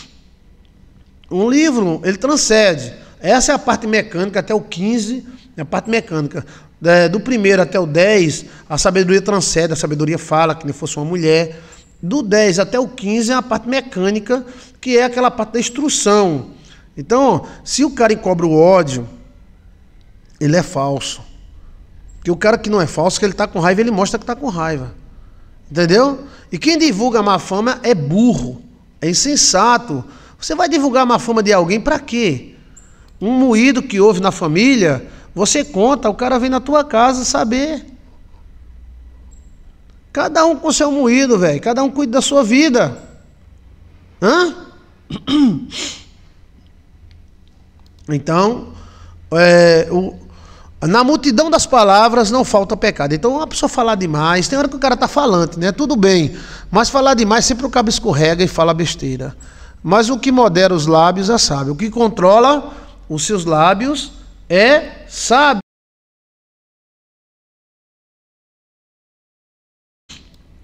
Um livro, ele transcende. Essa é a parte mecânica até o 15, é né, a parte mecânica. É, do primeiro até o 10, a sabedoria transcende, a sabedoria fala que nem fosse uma mulher. Do 10 até o 15 é a parte mecânica, que é aquela parte da instrução. Então, se o cara encobre o ódio, ele é falso. Porque o cara que não é falso, que ele está com raiva, ele mostra que está com raiva. Entendeu? E quem divulga má fama é burro, é insensato. Você vai divulgar má fama de alguém para quê? Um moído que houve na família, você conta, o cara vem na tua casa saber. Cada um com seu moído, velho. Cada um cuida da sua vida. Hã? Então, é, o, na multidão das palavras não falta pecado. Então, uma pessoa falar demais, tem hora que o cara está falante, né? Tudo bem. Mas falar demais, sempre o cabo escorrega e fala besteira. Mas o que modera os lábios é sábio. O que controla os seus lábios é sábio.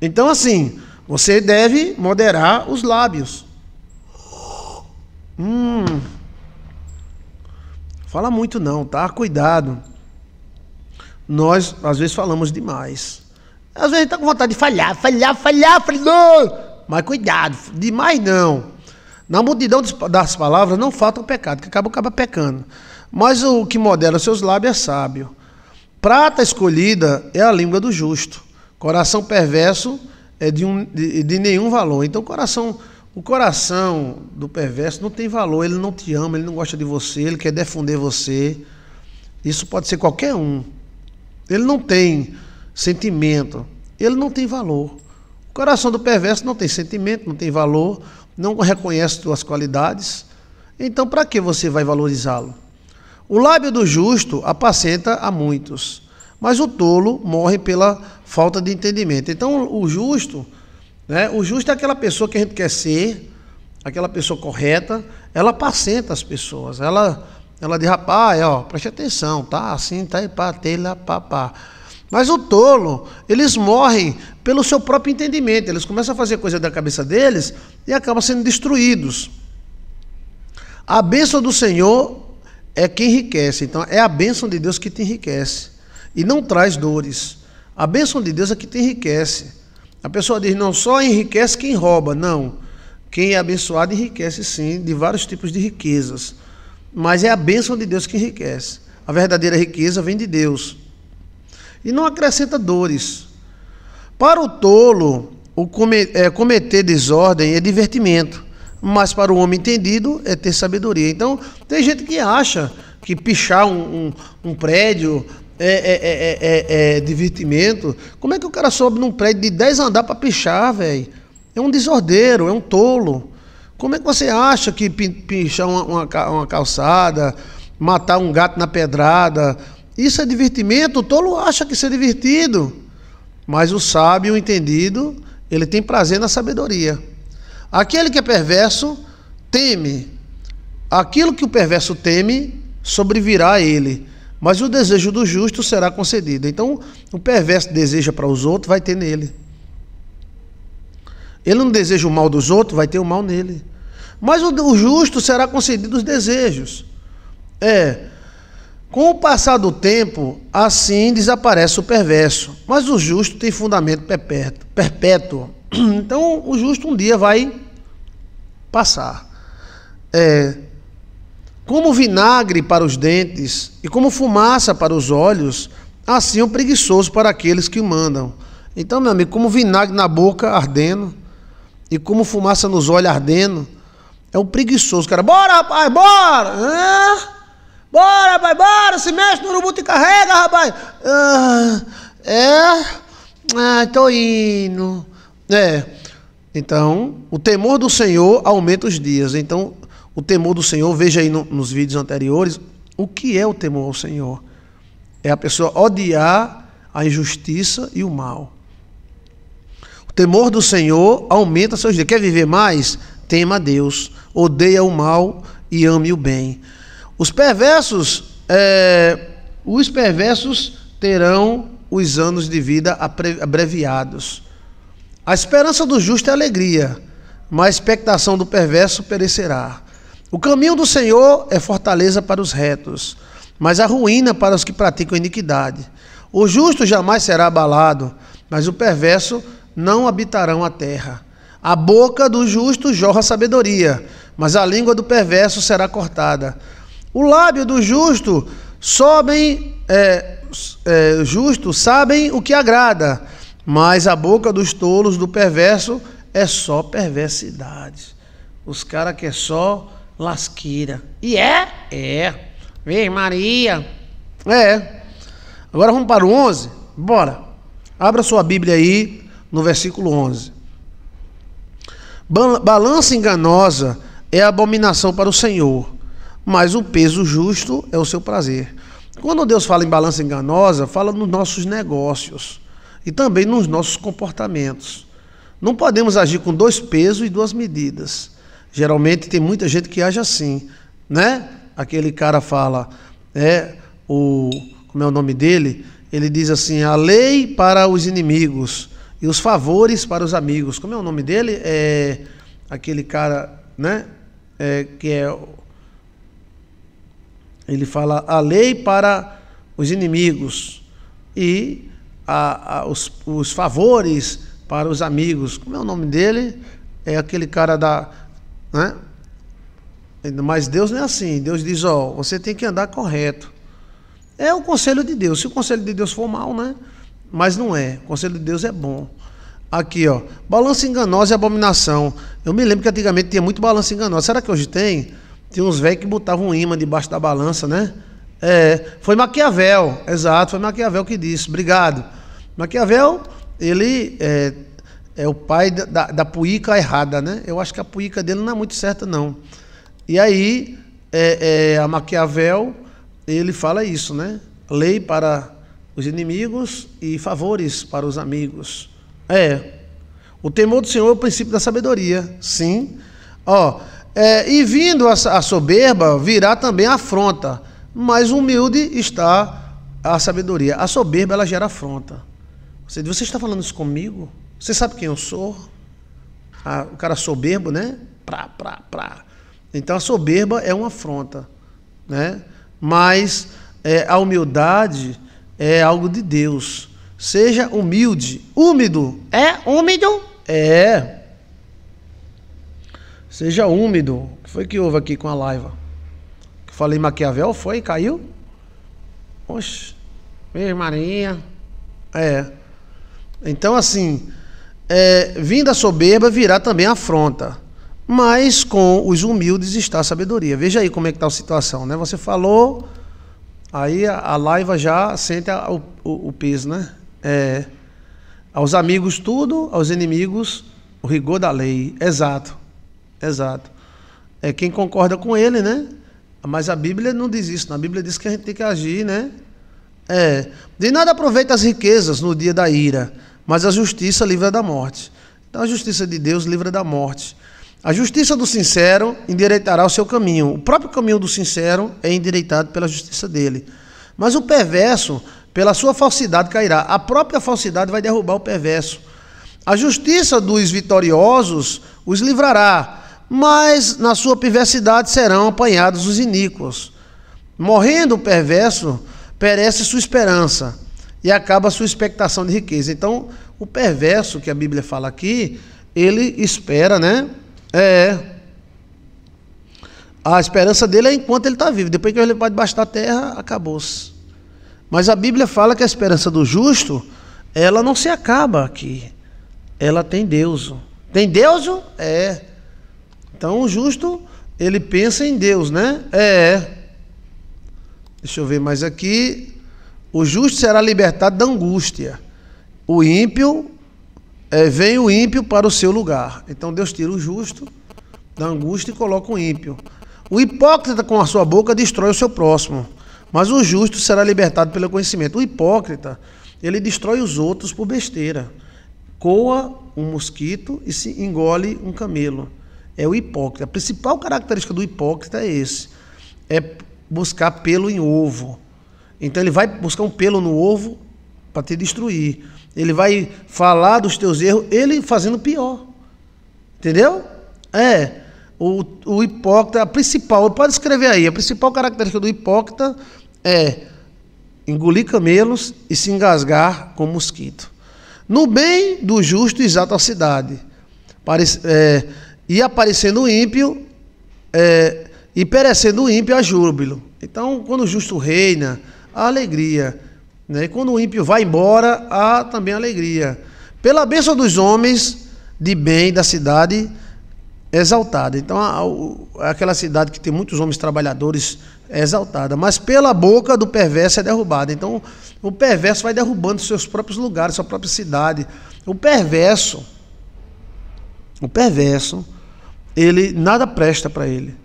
Então, assim, você deve moderar os lábios. Hum. Fala muito não, tá? Cuidado nós às vezes falamos demais. Às vezes está com vontade de falhar, falhar, falhar, falhar. Mas cuidado, demais não. Na multidão das palavras não falta o pecado, que acaba, acaba pecando. Mas o que modera seus lábios é sábio. Prata escolhida é a língua do justo. Coração perverso é de, um, de, de nenhum valor. Então, coração, o coração do perverso não tem valor. Ele não te ama, ele não gosta de você, ele quer defender você. Isso pode ser qualquer um. Ele não tem sentimento, ele não tem valor. O coração do perverso não tem sentimento, não tem valor, não reconhece suas qualidades. Então, para que você vai valorizá-lo? O lábio do justo apacenta a muitos, mas o tolo morre pela falta de entendimento. Então, o justo, né, o justo é aquela pessoa que a gente quer ser, aquela pessoa correta, ela apacenta as pessoas, ela ela diz, rapaz, ó, preste atenção, tá assim, tá e pá, telha, pá, pá. Mas o tolo, eles morrem pelo seu próprio entendimento. Eles começam a fazer coisa da cabeça deles e acabam sendo destruídos. A bênção do Senhor é que enriquece. Então, é a bênção de Deus que te enriquece e não traz dores. A bênção de Deus é que te enriquece. A pessoa diz: não só enriquece quem rouba. Não. Quem é abençoado enriquece, sim, de vários tipos de riquezas. Mas é a bênção de Deus que enriquece. A verdadeira riqueza vem de Deus. E não acrescenta dores. Para o tolo, o cometer desordem é divertimento, mas para o homem entendido é ter sabedoria. Então, tem gente que acha que pichar um, um, um prédio é, é, é, é, divertimento. Como é que o cara sobe num prédio de 10 andar para pichar, velho? É um desordeiro, é um tolo. Como é que você acha que pinchar uma, uma, calçada, matar um gato na pedrada, isso é divertimento? O tolo acha que isso é divertido. Mas o sábio, o entendido, ele tem prazer na sabedoria. Aquele que é perverso teme. Aquilo que o perverso teme sobrevirá a ele. Mas o desejo do justo será concedido. Então, o perverso deseja para os outros, vai ter nele. Ele não deseja o mal dos outros, vai ter o mal nele. Mas o, justo será concedido os desejos. É. Com o passar do tempo, assim desaparece o perverso. Mas o justo tem fundamento perpétuo. perpétuo. Então, o justo um dia vai passar. É, como vinagre para os dentes e como fumaça para os olhos, assim o é preguiçoso para aqueles que o mandam. Então, meu amigo, como vinagre na boca ardendo e como fumaça nos olhos ardendo, é um preguiçoso, cara. Bora, rapaz, bora! Hã? Bora, rapaz, bora! Se mexe no urubu, te carrega, rapaz! Ah, é? Ah, tô indo. É. Então, o temor do Senhor aumenta os dias. Então, o temor do Senhor, veja aí no, nos vídeos anteriores, o que é o temor ao Senhor? É a pessoa odiar a injustiça e o mal temor do Senhor aumenta seus dias. Quer viver mais? Tema a Deus. Odeia o mal e ame o bem. Os perversos, é, os perversos terão os anos de vida abreviados. A esperança do justo é alegria, mas a expectação do perverso perecerá. O caminho do Senhor é fortaleza para os retos, mas a ruína para os que praticam iniquidade. O justo jamais será abalado, mas o perverso não habitarão a terra. A boca do justo jorra sabedoria, mas a língua do perverso será cortada. O lábio do justo sobem, é, é, justo sabem o que agrada, mas a boca dos tolos do perverso é só perversidade. Os caras que é só lasqueira. E é? É. Vem, Maria. É. Agora vamos para o 11? Bora. Abra sua Bíblia aí no versículo 11. Balança enganosa é abominação para o Senhor, mas o peso justo é o seu prazer. Quando Deus fala em balança enganosa, fala nos nossos negócios e também nos nossos comportamentos. Não podemos agir com dois pesos e duas medidas. Geralmente tem muita gente que age assim, né? Aquele cara fala, é o como é o nome dele? Ele diz assim: a lei para os inimigos e os favores para os amigos. Como é o nome dele? É aquele cara, né? É, que é. Ele fala a lei para os inimigos e a, a, os, os favores para os amigos. Como é o nome dele? É aquele cara da. Né? Mas Deus não é assim. Deus diz: Ó, você tem que andar correto. É o conselho de Deus. Se o conselho de Deus for mal, né? mas não é. O conselho de Deus é bom. Aqui, ó. Balança enganosa e abominação. Eu me lembro que antigamente tinha muito balança enganosa. Será que hoje tem? Tinha uns velhos que botavam um imã debaixo da balança, né? É, foi Maquiavel, exato, foi Maquiavel que disse. Obrigado. Maquiavel, ele é, é o pai da, da, da puíca errada, né? Eu acho que a puíca dele não é muito certa, não. E aí, é, é, a Maquiavel, ele fala isso, né? Lei para os inimigos e favores para os amigos. É. O temor do Senhor é o princípio da sabedoria. Sim. Ó, é, e vindo a, a soberba, virá também a afronta. Mas humilde está a sabedoria. A soberba ela gera afronta. Você você está falando isso comigo? Você sabe quem eu sou? Ah, o cara soberbo, né? Pra, pra, pra. Então a soberba é uma afronta, né? Mas é, a humildade é algo de Deus. Seja humilde. Úmido. É úmido? É. Seja úmido. O que foi que houve aqui com a laiva? falei Maquiavel? Foi? Caiu? Oxe. Virgem marinha. É. Então, assim, é, vinda a soberba virá também afronta. Mas com os humildes está a sabedoria. Veja aí como é que está a situação, né? Você falou, Aí a, a laiva já sente a, o, o, peso, né? É, aos amigos tudo, aos inimigos o rigor da lei. Exato, exato. É quem concorda com ele, né? Mas a Bíblia não diz isso. Na Bíblia diz que a gente tem que agir, né? É, de nada aproveita as riquezas no dia da ira, mas a justiça livra da morte. Então a justiça de Deus livra da morte. A justiça do sincero endireitará o seu caminho. O próprio caminho do sincero é endireitado pela justiça dele. Mas o perverso, pela sua falsidade, cairá. A própria falsidade vai derrubar o perverso. A justiça dos vitoriosos os livrará, mas na sua perversidade serão apanhados os iníquos. Morrendo o perverso, perece sua esperança e acaba sua expectação de riqueza. Então, o perverso que a Bíblia fala aqui, ele espera, né? É. A esperança dele é enquanto ele está vivo. Depois que ele vai debaixo da terra, acabou-se. Mas a Bíblia fala que a esperança do justo, ela não se acaba aqui. Ela tem Deus. Tem Deus? É. Então o justo, ele pensa em Deus, né? É. Deixa eu ver mais aqui. O justo será libertado da angústia. O ímpio é, vem o ímpio para o seu lugar. Então Deus tira o justo da angústia e coloca o ímpio. O hipócrita com a sua boca destrói o seu próximo, mas o justo será libertado pelo conhecimento. O hipócrita, ele destrói os outros por besteira. Coa um mosquito e se engole um camelo. É o hipócrita. A principal característica do hipócrita é esse: é buscar pelo em ovo. Então ele vai buscar um pelo no ovo para te destruir. Ele vai falar dos teus erros, ele fazendo pior. Entendeu? É. O, o hipócrita, a principal, pode escrever aí, a principal característica do hipócrita é engolir camelos e se engasgar com mosquito. No bem do justo exata a cidade, é, e aparecendo o ímpio, é, e perecendo o ímpio a júbilo. Então, quando o justo reina, a alegria né? E quando o ímpio vai embora, há também alegria. Pela bênção dos homens de bem da cidade exaltada. Então, é aquela cidade que tem muitos homens trabalhadores é exaltada. Mas pela boca do perverso é derrubada. Então, o perverso vai derrubando seus próprios lugares, sua própria cidade. O perverso, o perverso, ele nada presta para ele.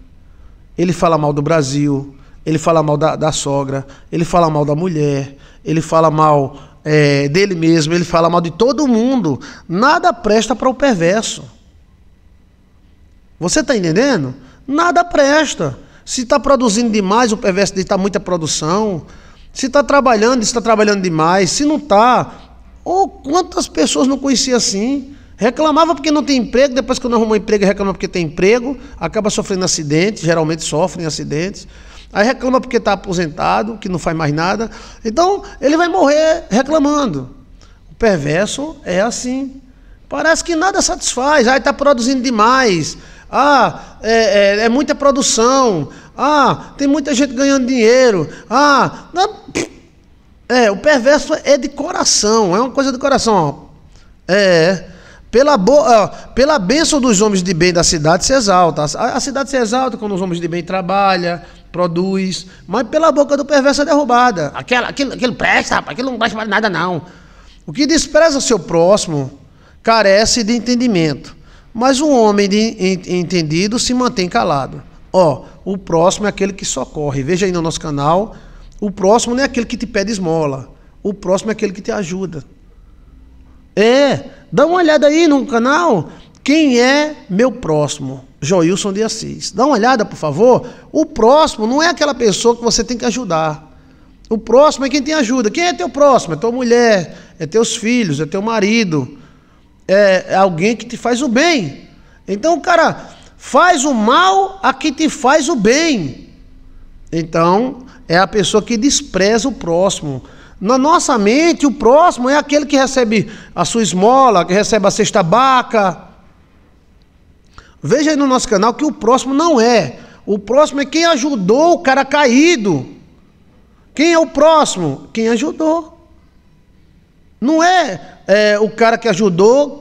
Ele fala mal do Brasil, ele fala mal da, da sogra, ele fala mal da mulher, ele fala mal é, dele mesmo, ele fala mal de todo mundo. Nada presta para o perverso. Você está entendendo? Nada presta. Se está produzindo demais, o perverso está muita produção. Se está trabalhando, está trabalhando demais. Se não está, ou oh, quantas pessoas não conhecia assim? Reclamava porque não tem emprego, depois que não arrumou emprego, reclama porque tem emprego, acaba sofrendo acidentes, geralmente sofrem acidentes. Aí reclama porque está aposentado, que não faz mais nada. Então, ele vai morrer reclamando. O perverso é assim. Parece que nada satisfaz. Ah, está produzindo demais. Ah, é, é, é, muita produção. Ah, tem muita gente ganhando dinheiro. Ah, é, o perverso é de coração. É uma coisa de coração. Ó. É. Pela, boa, pela bênção dos homens de bem da cidade se exalta. A cidade se exalta quando os homens de bem trabalham produz, mas pela boca do perverso é derrubada. Aquela, aquilo, aquilo presta, rapaz, aquilo não presta para nada, não. O que despreza seu próximo carece de entendimento, mas o um homem de, entendido se mantém calado. Ó, o próximo é aquele que socorre. Veja aí no nosso canal, o próximo não é aquele que te pede esmola, o próximo é aquele que te ajuda. É, dá uma olhada aí no canal, quem é meu próximo? Joilson de Assis. Dá uma olhada, por favor. O próximo não é aquela pessoa que você tem que ajudar. O próximo é quem tem ajuda. Quem é teu próximo? É tua mulher, é teus filhos, é teu marido, é, é alguém que te faz o bem. Então cara faz o mal a quem te faz o bem. Então é a pessoa que despreza o próximo. Na nossa mente, o próximo é aquele que recebe a sua esmola, que recebe a cesta baca Veja aí no nosso canal que o próximo não é. O próximo é quem ajudou o cara caído. Quem é o próximo? Quem ajudou. Não é, é o cara que ajudou.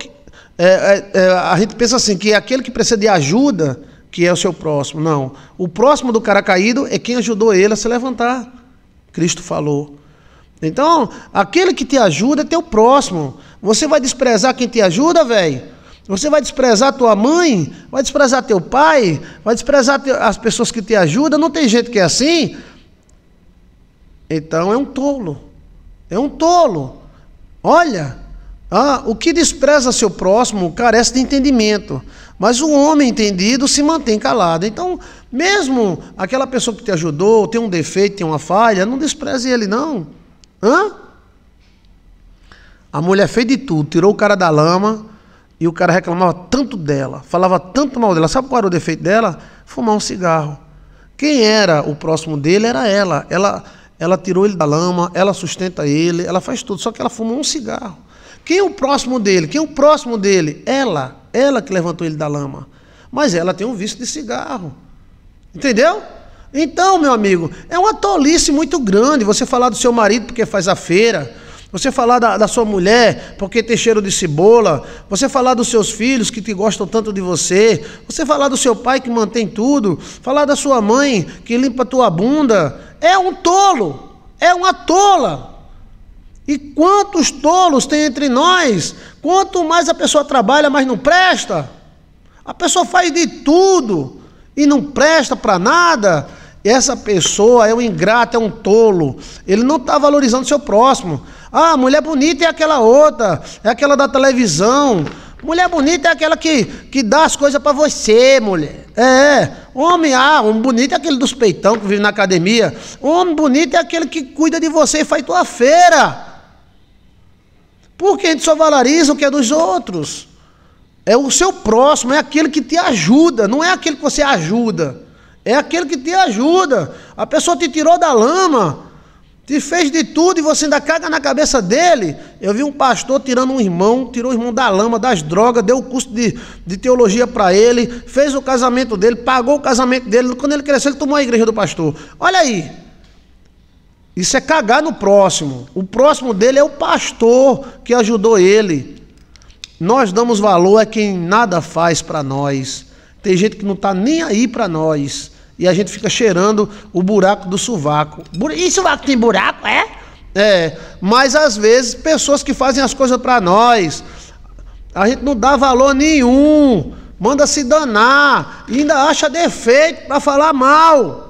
É, é, é, a gente pensa assim, que é aquele que precisa de ajuda que é o seu próximo. Não. O próximo do cara caído é quem ajudou ele a se levantar. Cristo falou. Então, aquele que te ajuda é teu próximo. Você vai desprezar quem te ajuda, velho? Você vai desprezar tua mãe, vai desprezar teu pai, vai desprezar as pessoas que te ajudam. Não tem jeito que é assim. Então é um tolo. É um tolo. Olha, ah, o que despreza seu próximo carece de entendimento. Mas o homem entendido se mantém calado. Então, mesmo aquela pessoa que te ajudou, tem um defeito, tem uma falha, não despreze ele, não. Hã? A mulher fez de tudo, tirou o cara da lama, e o cara reclamava tanto dela, falava tanto mal dela. Sabe qual era o defeito dela? Fumar um cigarro. Quem era o próximo dele era ela. Ela, ela tirou ele da lama, ela sustenta ele, ela faz tudo. Só que ela fumou um cigarro. Quem é o próximo dele? Quem é o próximo dele? Ela. Ela que levantou ele da lama. Mas ela tem um vício de cigarro. Entendeu? Então, meu amigo, é uma tolice muito grande você falar do seu marido porque faz a feira você falar da, da, sua mulher porque tem cheiro de cebola. Você falar dos seus filhos que te gostam tanto de você. Você falar do seu pai que mantém tudo. Falar da sua mãe que limpa a tua bunda. É um tolo. É uma tola. E quantos tolos tem entre nós? Quanto mais a pessoa trabalha, mais não presta. A pessoa faz de tudo e não presta para nada essa pessoa é um ingrato, é um tolo. Ele não está valorizando seu próximo. Ah, mulher bonita é aquela outra, é aquela da televisão. Mulher bonita é aquela que, que dá as coisas para você, mulher. É, é. Homem, ah, homem bonito é aquele dos peitão que vive na academia. Homem bonito é aquele que cuida de você e faz tua feira. Porque a gente só valoriza o que é dos outros. É o seu próximo, é aquele que te ajuda, não é aquele que você ajuda. É aquele que te ajuda. A pessoa te tirou da lama, te fez de tudo e você ainda caga na cabeça dele. Eu vi um pastor tirando um irmão, tirou o irmão da lama, das drogas, deu o curso de, de teologia para ele, fez o casamento dele, pagou o casamento dele. Quando ele cresceu, ele tomou a igreja do pastor. Olha aí. Isso é cagar no próximo. O próximo dele é o pastor que ajudou ele. Nós damos valor a quem nada faz para nós. Tem gente que não está nem aí para nós. E a gente fica cheirando o buraco do sovaco. E sovaco tem buraco, é? É. Mas às vezes, pessoas que fazem as coisas para nós, a gente não dá valor nenhum. Manda se danar. E ainda acha defeito para falar mal.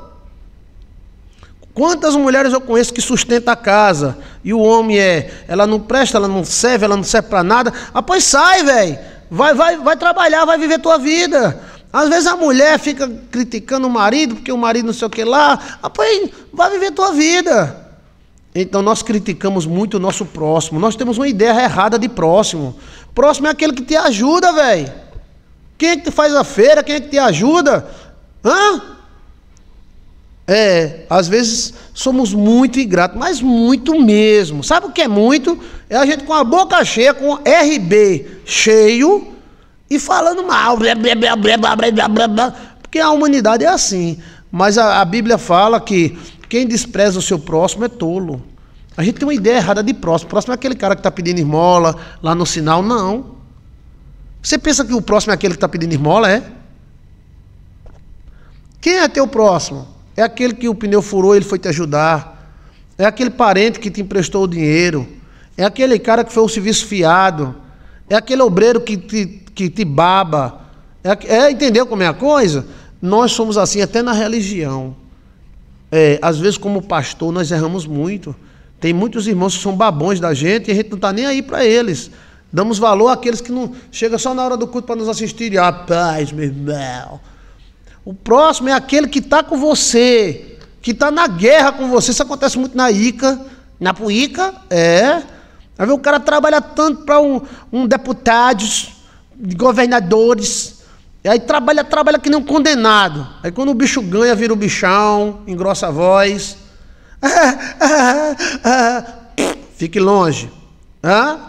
Quantas mulheres eu conheço que sustenta a casa e o homem é, ela não presta, ela não serve, ela não serve para nada. Após pois sai, velho. Vai, vai, vai trabalhar, vai viver tua vida. Às vezes a mulher fica criticando o marido, porque o marido não sei o que lá. Ah, vai viver tua vida. Então nós criticamos muito o nosso próximo. Nós temos uma ideia errada de próximo. Próximo é aquele que te ajuda, velho. Quem é que te faz a feira? Quem é que te ajuda? Hã? É, às vezes somos muito ingratos, mas muito mesmo. Sabe o que é muito? É a gente com a boca cheia, com RB cheio, e falando mal, porque a humanidade é assim. Mas a, a Bíblia fala que quem despreza o seu próximo é tolo. A gente tem uma ideia errada de próximo. Próximo é aquele cara que está pedindo esmola lá no sinal. Não. Você pensa que o próximo é aquele que está pedindo esmola? É. Quem é teu próximo? É aquele que o pneu furou e ele foi te ajudar. É aquele parente que te emprestou o dinheiro. É aquele cara que foi o serviço fiado. É aquele obreiro que te que te baba. É, é, entendeu como é a coisa? Nós somos assim até na religião. É, às vezes, como pastor, nós erramos muito. Tem muitos irmãos que são babões da gente e a gente não está nem aí para eles. Damos valor àqueles que não chega só na hora do culto para nos assistir. Ah, paz, meu irmão. O próximo é aquele que está com você, que está na guerra com você. Isso acontece muito na Ica, na Puíca, é. Aí o cara trabalha tanto para um, um deputado de governadores. E aí trabalha, trabalha que nem um condenado. Aí quando o bicho ganha, vira o bichão, engrossa a voz. Fique longe. Hã?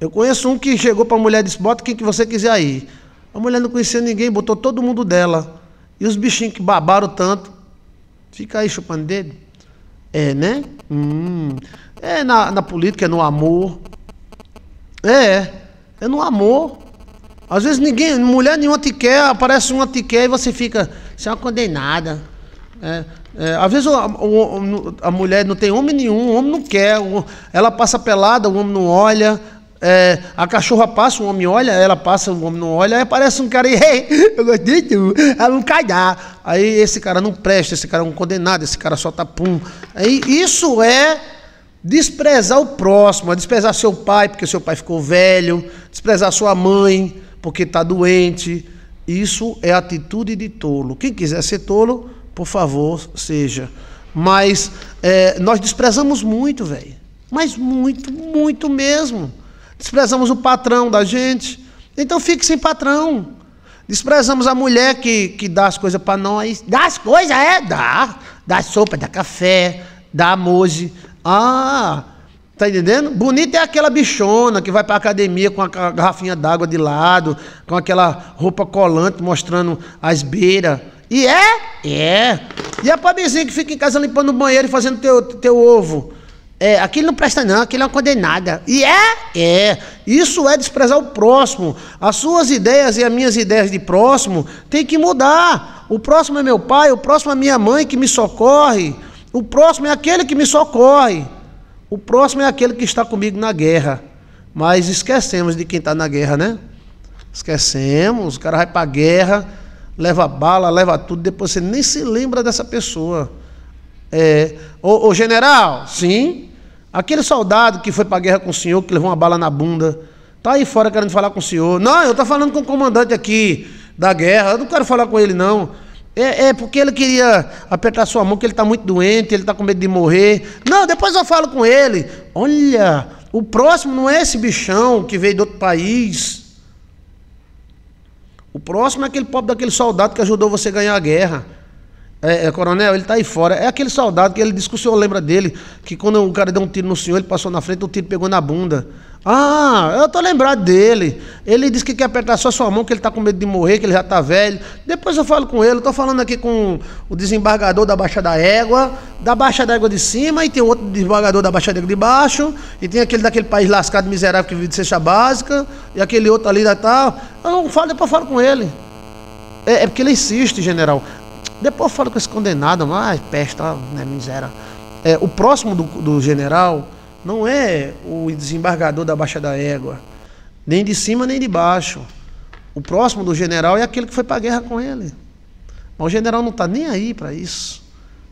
Eu conheço um que chegou para a mulher e disse: bota quem que você quiser aí. A mulher não conhecia ninguém, botou todo mundo dela. E os bichinhos que babaram tanto. Fica aí chupando dedo. É, né? Hum. É na, na política, é no amor. É, é no amor. Às vezes ninguém, mulher nenhuma te quer, aparece uma te quer e você fica, você é uma condenada. É, é, às vezes a, a, a, mulher não tem homem nenhum, o homem não quer, ela passa pelada, o homem não olha. É, a cachorra passa, o homem olha, ela passa, o homem não olha, aí aparece um cara e hey, eu gostei de tu, ela não cai Aí esse cara não presta, esse cara é um condenado, esse cara tá pum. Aí isso é desprezar o próximo, é desprezar seu pai, porque seu pai ficou velho, desprezar sua mãe, porque está doente. Isso é atitude de tolo. Quem quiser ser tolo, por favor, seja. Mas é, nós desprezamos muito, velho. Mas muito, muito mesmo. Desprezamos o patrão da gente. Então fique sem patrão. Desprezamos a mulher que, que dá as coisas para nós. Dá as coisas, é? Dá. Dá sopa, dá café, dá moze. Ah, Tá entendendo? Bonita é aquela bichona que vai para academia com a garrafinha d'água de lado, com aquela roupa colante mostrando as beiras. E é? É. E a pobrezinha que fica em casa limpando o banheiro e fazendo teu, teu ovo. É, aquilo não presta não, aquilo é uma condenada. E é? É. Isso é desprezar o próximo. As suas ideias e as minhas ideias de próximo tem que mudar. O próximo é meu pai, o próximo é minha mãe que me socorre. O próximo é aquele que me socorre. O próximo é aquele que está comigo na guerra. Mas esquecemos de quem está na guerra, né? Esquecemos, o cara vai para a guerra, leva bala, leva tudo, depois você nem se lembra dessa pessoa. É, ô, ô general, sim. Aquele soldado que foi para a guerra com o senhor, que levou uma bala na bunda, tá aí fora querendo falar com o senhor. Não, eu estou falando com o comandante aqui da guerra, eu não quero falar com ele, não. É, é, porque ele queria apertar sua mão, que ele está muito doente, ele está com medo de morrer. Não, depois eu falo com ele. Olha, o próximo não é esse bichão que veio de outro país. O próximo é aquele pobre daquele soldado que ajudou você a ganhar a guerra. É, é coronel, ele está aí fora. É aquele soldado que ele disse que o senhor lembra dele, que quando o cara deu um tiro no senhor, ele passou na frente, o tiro pegou na bunda. Ah, eu tô lembrado dele. Ele disse que quer apertar só sua mão, que ele tá com medo de morrer, que ele já tá velho. Depois eu falo com ele. Eu tô falando aqui com o desembargador da Baixa da Égua, da Baixa da Égua de cima, e tem outro desembargador da Baixa da Égua de baixo, e tem aquele daquele país lascado, miserável, que vive de cesta básica, e aquele outro ali da tal. Eu não falo, depois eu falo com ele. É, é porque ele insiste, general. Depois eu falo com esse condenado, mas peste, né, miséria. É, o próximo do, do general não é o desembargador da Baixa da Égua, nem de cima nem de baixo. O próximo do general é aquele que foi para a guerra com ele. Mas o general não está nem aí para isso.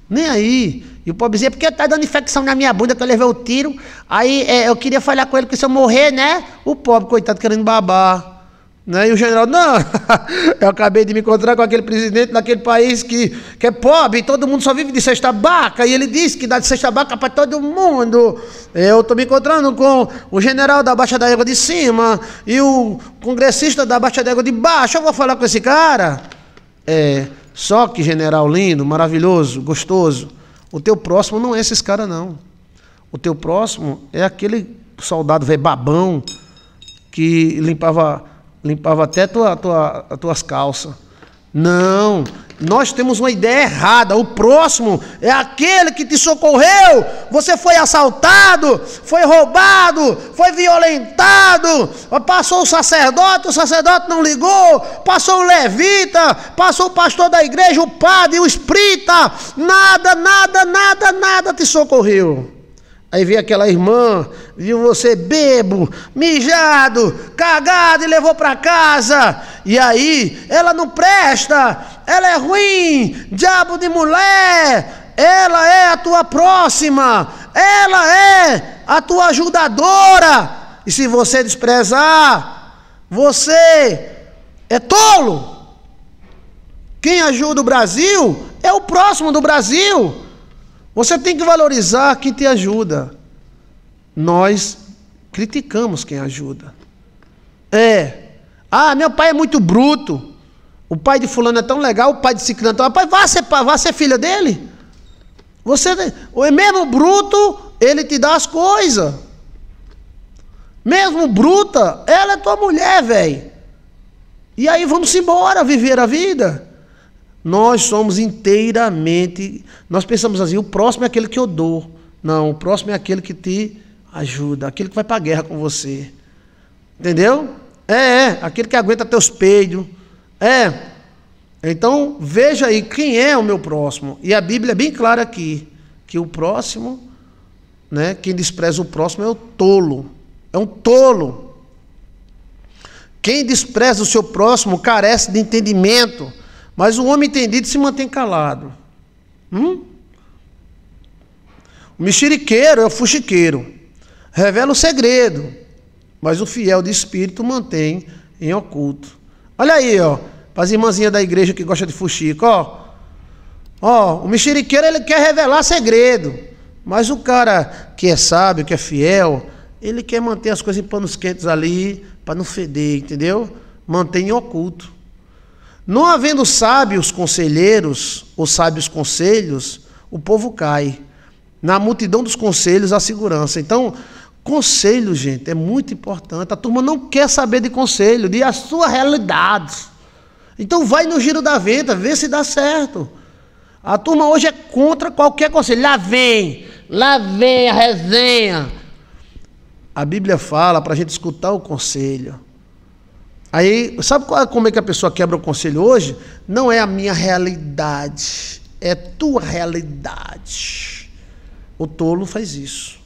Nem aí. E o pobrezinho, porque está dando infecção na minha bunda que eu levei o tiro. Aí é, eu queria falar com ele que se eu morrer, né? O pobre, coitado, querendo babar. Né? E o general, não, eu acabei de me encontrar com aquele presidente daquele país que, que é pobre, e todo mundo só vive de cesta baca, e ele disse que dá de cesta baca para todo mundo. Eu estou me encontrando com o general da Baixa da Égua de cima e o congressista da Baixa da Égua de baixo, eu vou falar com esse cara. É, só que general lindo, maravilhoso, gostoso, o teu próximo não é esses caras, não. O teu próximo é aquele soldado velho babão que limpava limpava até tua, tua, as tuas calças. Não, nós temos uma ideia errada. O próximo é aquele que te socorreu. Você foi assaltado, foi roubado, foi violentado. Passou o sacerdote, o sacerdote não ligou. Passou o levita, passou o pastor da igreja, o padre, o espírita. Nada, nada, nada, nada te socorreu. Aí veio aquela irmã, viu você bebo, mijado, cagado e levou para casa. E aí, ela não presta, ela é ruim, diabo de mulher, ela é a tua próxima, ela é a tua ajudadora. E se você desprezar, você é tolo. Quem ajuda o Brasil é o próximo do Brasil. Você tem que valorizar quem te ajuda. Nós criticamos quem ajuda. É. Ah, meu pai é muito bruto. O pai de fulano é tão legal, o pai de ciclano é tão... Pai, vá ser, vá ser filha dele. Você, ou é mesmo bruto, ele te dá as coisas. Mesmo bruta, ela é tua mulher, velho. E aí vamos embora viver a vida. Nós somos inteiramente. Nós pensamos assim: o próximo é aquele que eu dou. Não, o próximo é aquele que te ajuda, aquele que vai para a guerra com você. Entendeu? É, é, aquele que aguenta teus peidos. É. Então, veja aí quem é o meu próximo. E a Bíblia é bem clara aqui: que o próximo, né, quem despreza o próximo é o tolo. É um tolo. Quem despreza o seu próximo carece de entendimento mas o homem entendido se mantém calado. Hum? O mexeriqueiro é o fuxiqueiro. Revela o segredo. Mas o fiel de espírito mantém em oculto. Olha aí, ó. Para as irmãzinhas da igreja que gosta de fuxico, ó. Ó, o mexeriqueiro ele quer revelar segredo. Mas o cara que é sábio, que é fiel, ele quer manter as coisas em panos quentes ali, para não feder, entendeu? Mantém em oculto. Não havendo sábios conselheiros ou sábios conselhos, o povo cai. Na multidão dos conselhos, a segurança. Então, conselho, gente, é muito importante. A turma não quer saber de conselho, de a sua realidade. Então, vai no giro da venda, vê se dá certo. A turma hoje é contra qualquer conselho. Lá vem, lá vem a resenha. A Bíblia fala para a gente escutar o conselho. Aí, sabe qual, como é que a pessoa quebra o conselho hoje? Não é a minha realidade, é tua realidade. O tolo faz isso.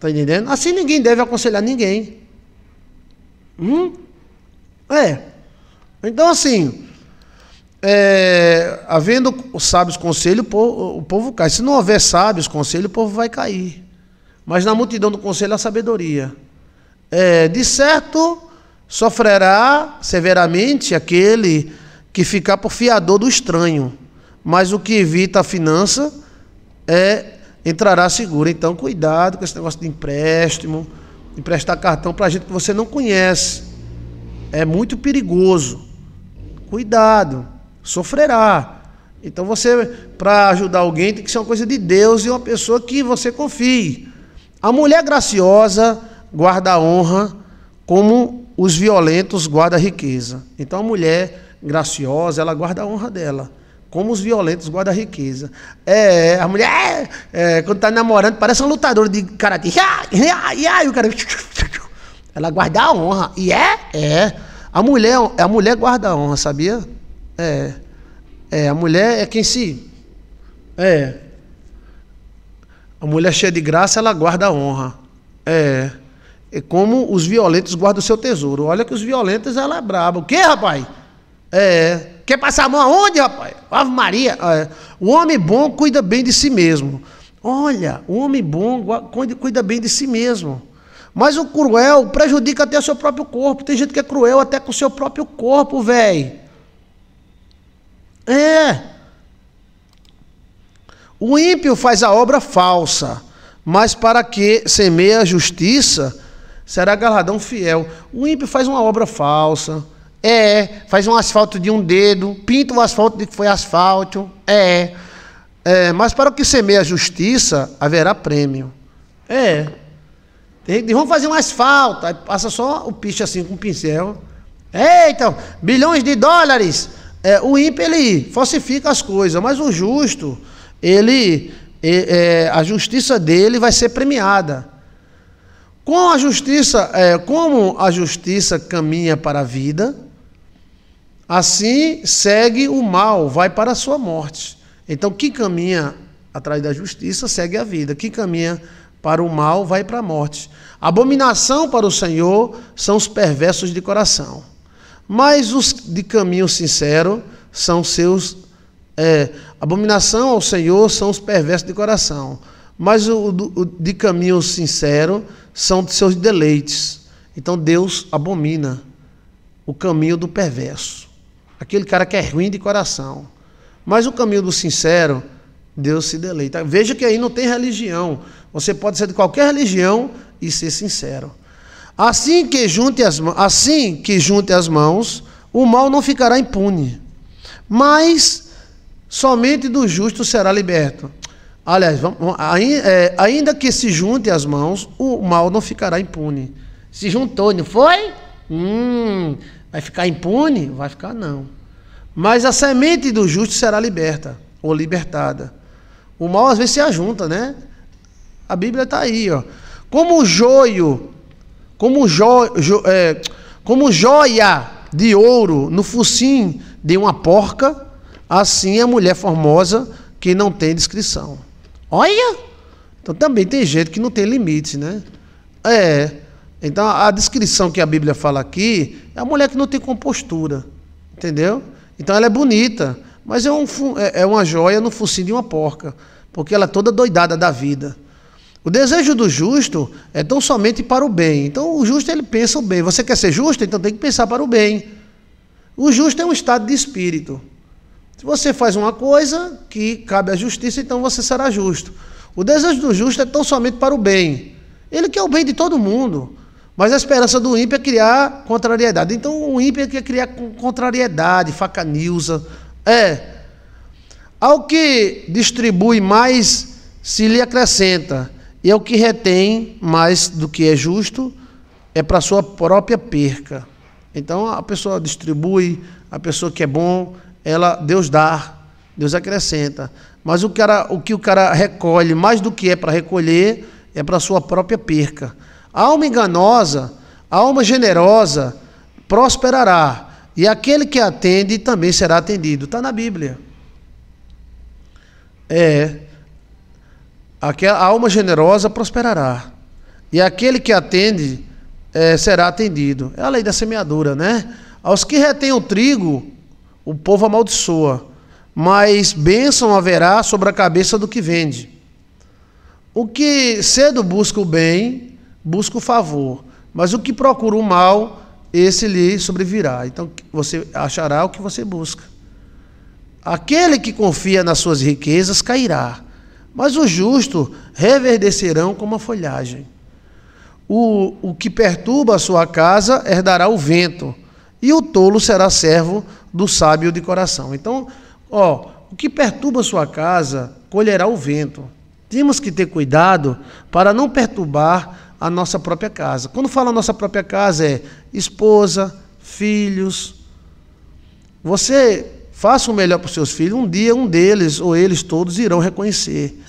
Tá entendendo? Assim ninguém deve aconselhar ninguém. Hum? É. Então, assim, é, havendo sábios conselho, o povo, o povo cai. Se não houver sábios conselho, o povo vai cair. Mas na multidão do conselho há sabedoria. É, de certo, Sofrerá severamente aquele que ficar por fiador do estranho, mas o que evita a finança é entrará seguro. Então, cuidado com esse negócio de empréstimo, emprestar cartão para gente que você não conhece. É muito perigoso. Cuidado, sofrerá. Então, você, para ajudar alguém, tem que ser uma coisa de Deus e uma pessoa que você confie. A mulher graciosa guarda a honra como os violentos guardam a riqueza. Então a mulher graciosa, ela guarda a honra dela. Como os violentos guardam a riqueza. É, a mulher, é, é quando está namorando, parece um lutador de karatê. E o cara. Ela guarda a honra. E é? É. A mulher, a mulher guarda a honra, sabia? É. É, a mulher é quem se. É. A mulher cheia de graça, ela guarda a honra. É. É como os violentos guardam o seu tesouro. Olha que os violentos, ela é braba. O quê, rapaz? É, quer passar a mão aonde, rapaz? Ave Maria. É. O homem bom cuida bem de si mesmo. Olha, o homem bom cuida bem de si mesmo. Mas o cruel prejudica até o seu próprio corpo. Tem gente que é cruel até com o seu próprio corpo, velho. É. O ímpio faz a obra falsa, mas para que semeia a justiça, será galardão fiel. O ímpio faz uma obra falsa. É, é, faz um asfalto de um dedo, pinta o asfalto de que foi asfalto. É. é, é mas para o que semeia a justiça, haverá prêmio. É. Tem vamos fazer um asfalto, aí passa só o piche assim com o pincel. É, então, bilhões de dólares. É, o ímpio, ele falsifica as coisas, mas o justo, ele, é, a justiça dele vai ser premiada. Com a justiça, é, como a justiça caminha para a vida, assim segue o mal, vai para a sua morte. Então, quem caminha atrás da justiça segue a vida, quem caminha para o mal vai para a morte. Abominação para o Senhor são os perversos de coração, mas os de caminho sincero são seus. É, abominação ao Senhor são os perversos de coração, mas o, o de caminho sincero são de seus deleites. Então Deus abomina o caminho do perverso, aquele cara que é ruim de coração. Mas o caminho do sincero, Deus se deleita. Veja que aí não tem religião. Você pode ser de qualquer religião e ser sincero. Assim que junte as, assim que junte as mãos, o mal não ficará impune, mas somente do justo será liberto. Aliás, vamos, é, ainda que se juntem as mãos, o mal não ficará impune. Se juntou, não foi? Hum, vai ficar impune? Vai ficar não. Mas a semente do justo será liberta ou libertada. O mal às vezes se ajunta, né? A Bíblia está aí, ó. Como joio, como, jo, jo, é, como joia de ouro no focinho de uma porca, assim a mulher formosa que não tem descrição. Olha! Então também tem gente que não tem limites, né? É. Então a descrição que a Bíblia fala aqui é a mulher que não tem compostura, entendeu? Então ela é bonita, mas é, um, é, é uma joia no focinho de uma porca, porque ela é toda doidada da vida. O desejo do justo é tão somente para o bem. Então o justo ele pensa o bem. Você quer ser justo? Então tem que pensar para o bem. O justo é um estado de espírito. Se você faz uma coisa que cabe à justiça, então você será justo. O desejo do justo é tão somente para o bem. Ele quer o bem de todo mundo. Mas a esperança do ímpio é criar contrariedade. Então o ímpio é quer criar contrariedade, faca nilza. É. Ao que distribui mais se lhe acrescenta, e ao que retém mais do que é justo é para sua própria perca. Então a pessoa distribui, a pessoa que é bom, ela Deus dá, Deus acrescenta. Mas o, cara, o que o cara recolhe, mais do que é para recolher, é para sua própria perca. A alma enganosa, a alma generosa, prosperará. E aquele que atende também será atendido. Está na Bíblia. É. Aquela, a alma generosa prosperará. E aquele que atende é, será atendido. É a lei da semeadura, né? Aos que retêm o trigo, o povo amaldiçoa, mas bênção haverá sobre a cabeça do que vende. O que cedo busca o bem, busca o favor, mas o que procura o mal, esse lhe sobrevirá. Então você achará o que você busca. Aquele que confia nas suas riquezas cairá, mas o justo reverdecerão como a folhagem. O, o que perturba a sua casa herdará o vento, e o tolo será servo do sábio de coração. Então, ó, o que perturba sua casa colherá o vento. Temos que ter cuidado para não perturbar a nossa própria casa. Quando fala nossa própria casa é esposa, filhos. Você faça o melhor para os seus filhos, um dia um deles ou eles todos irão reconhecer.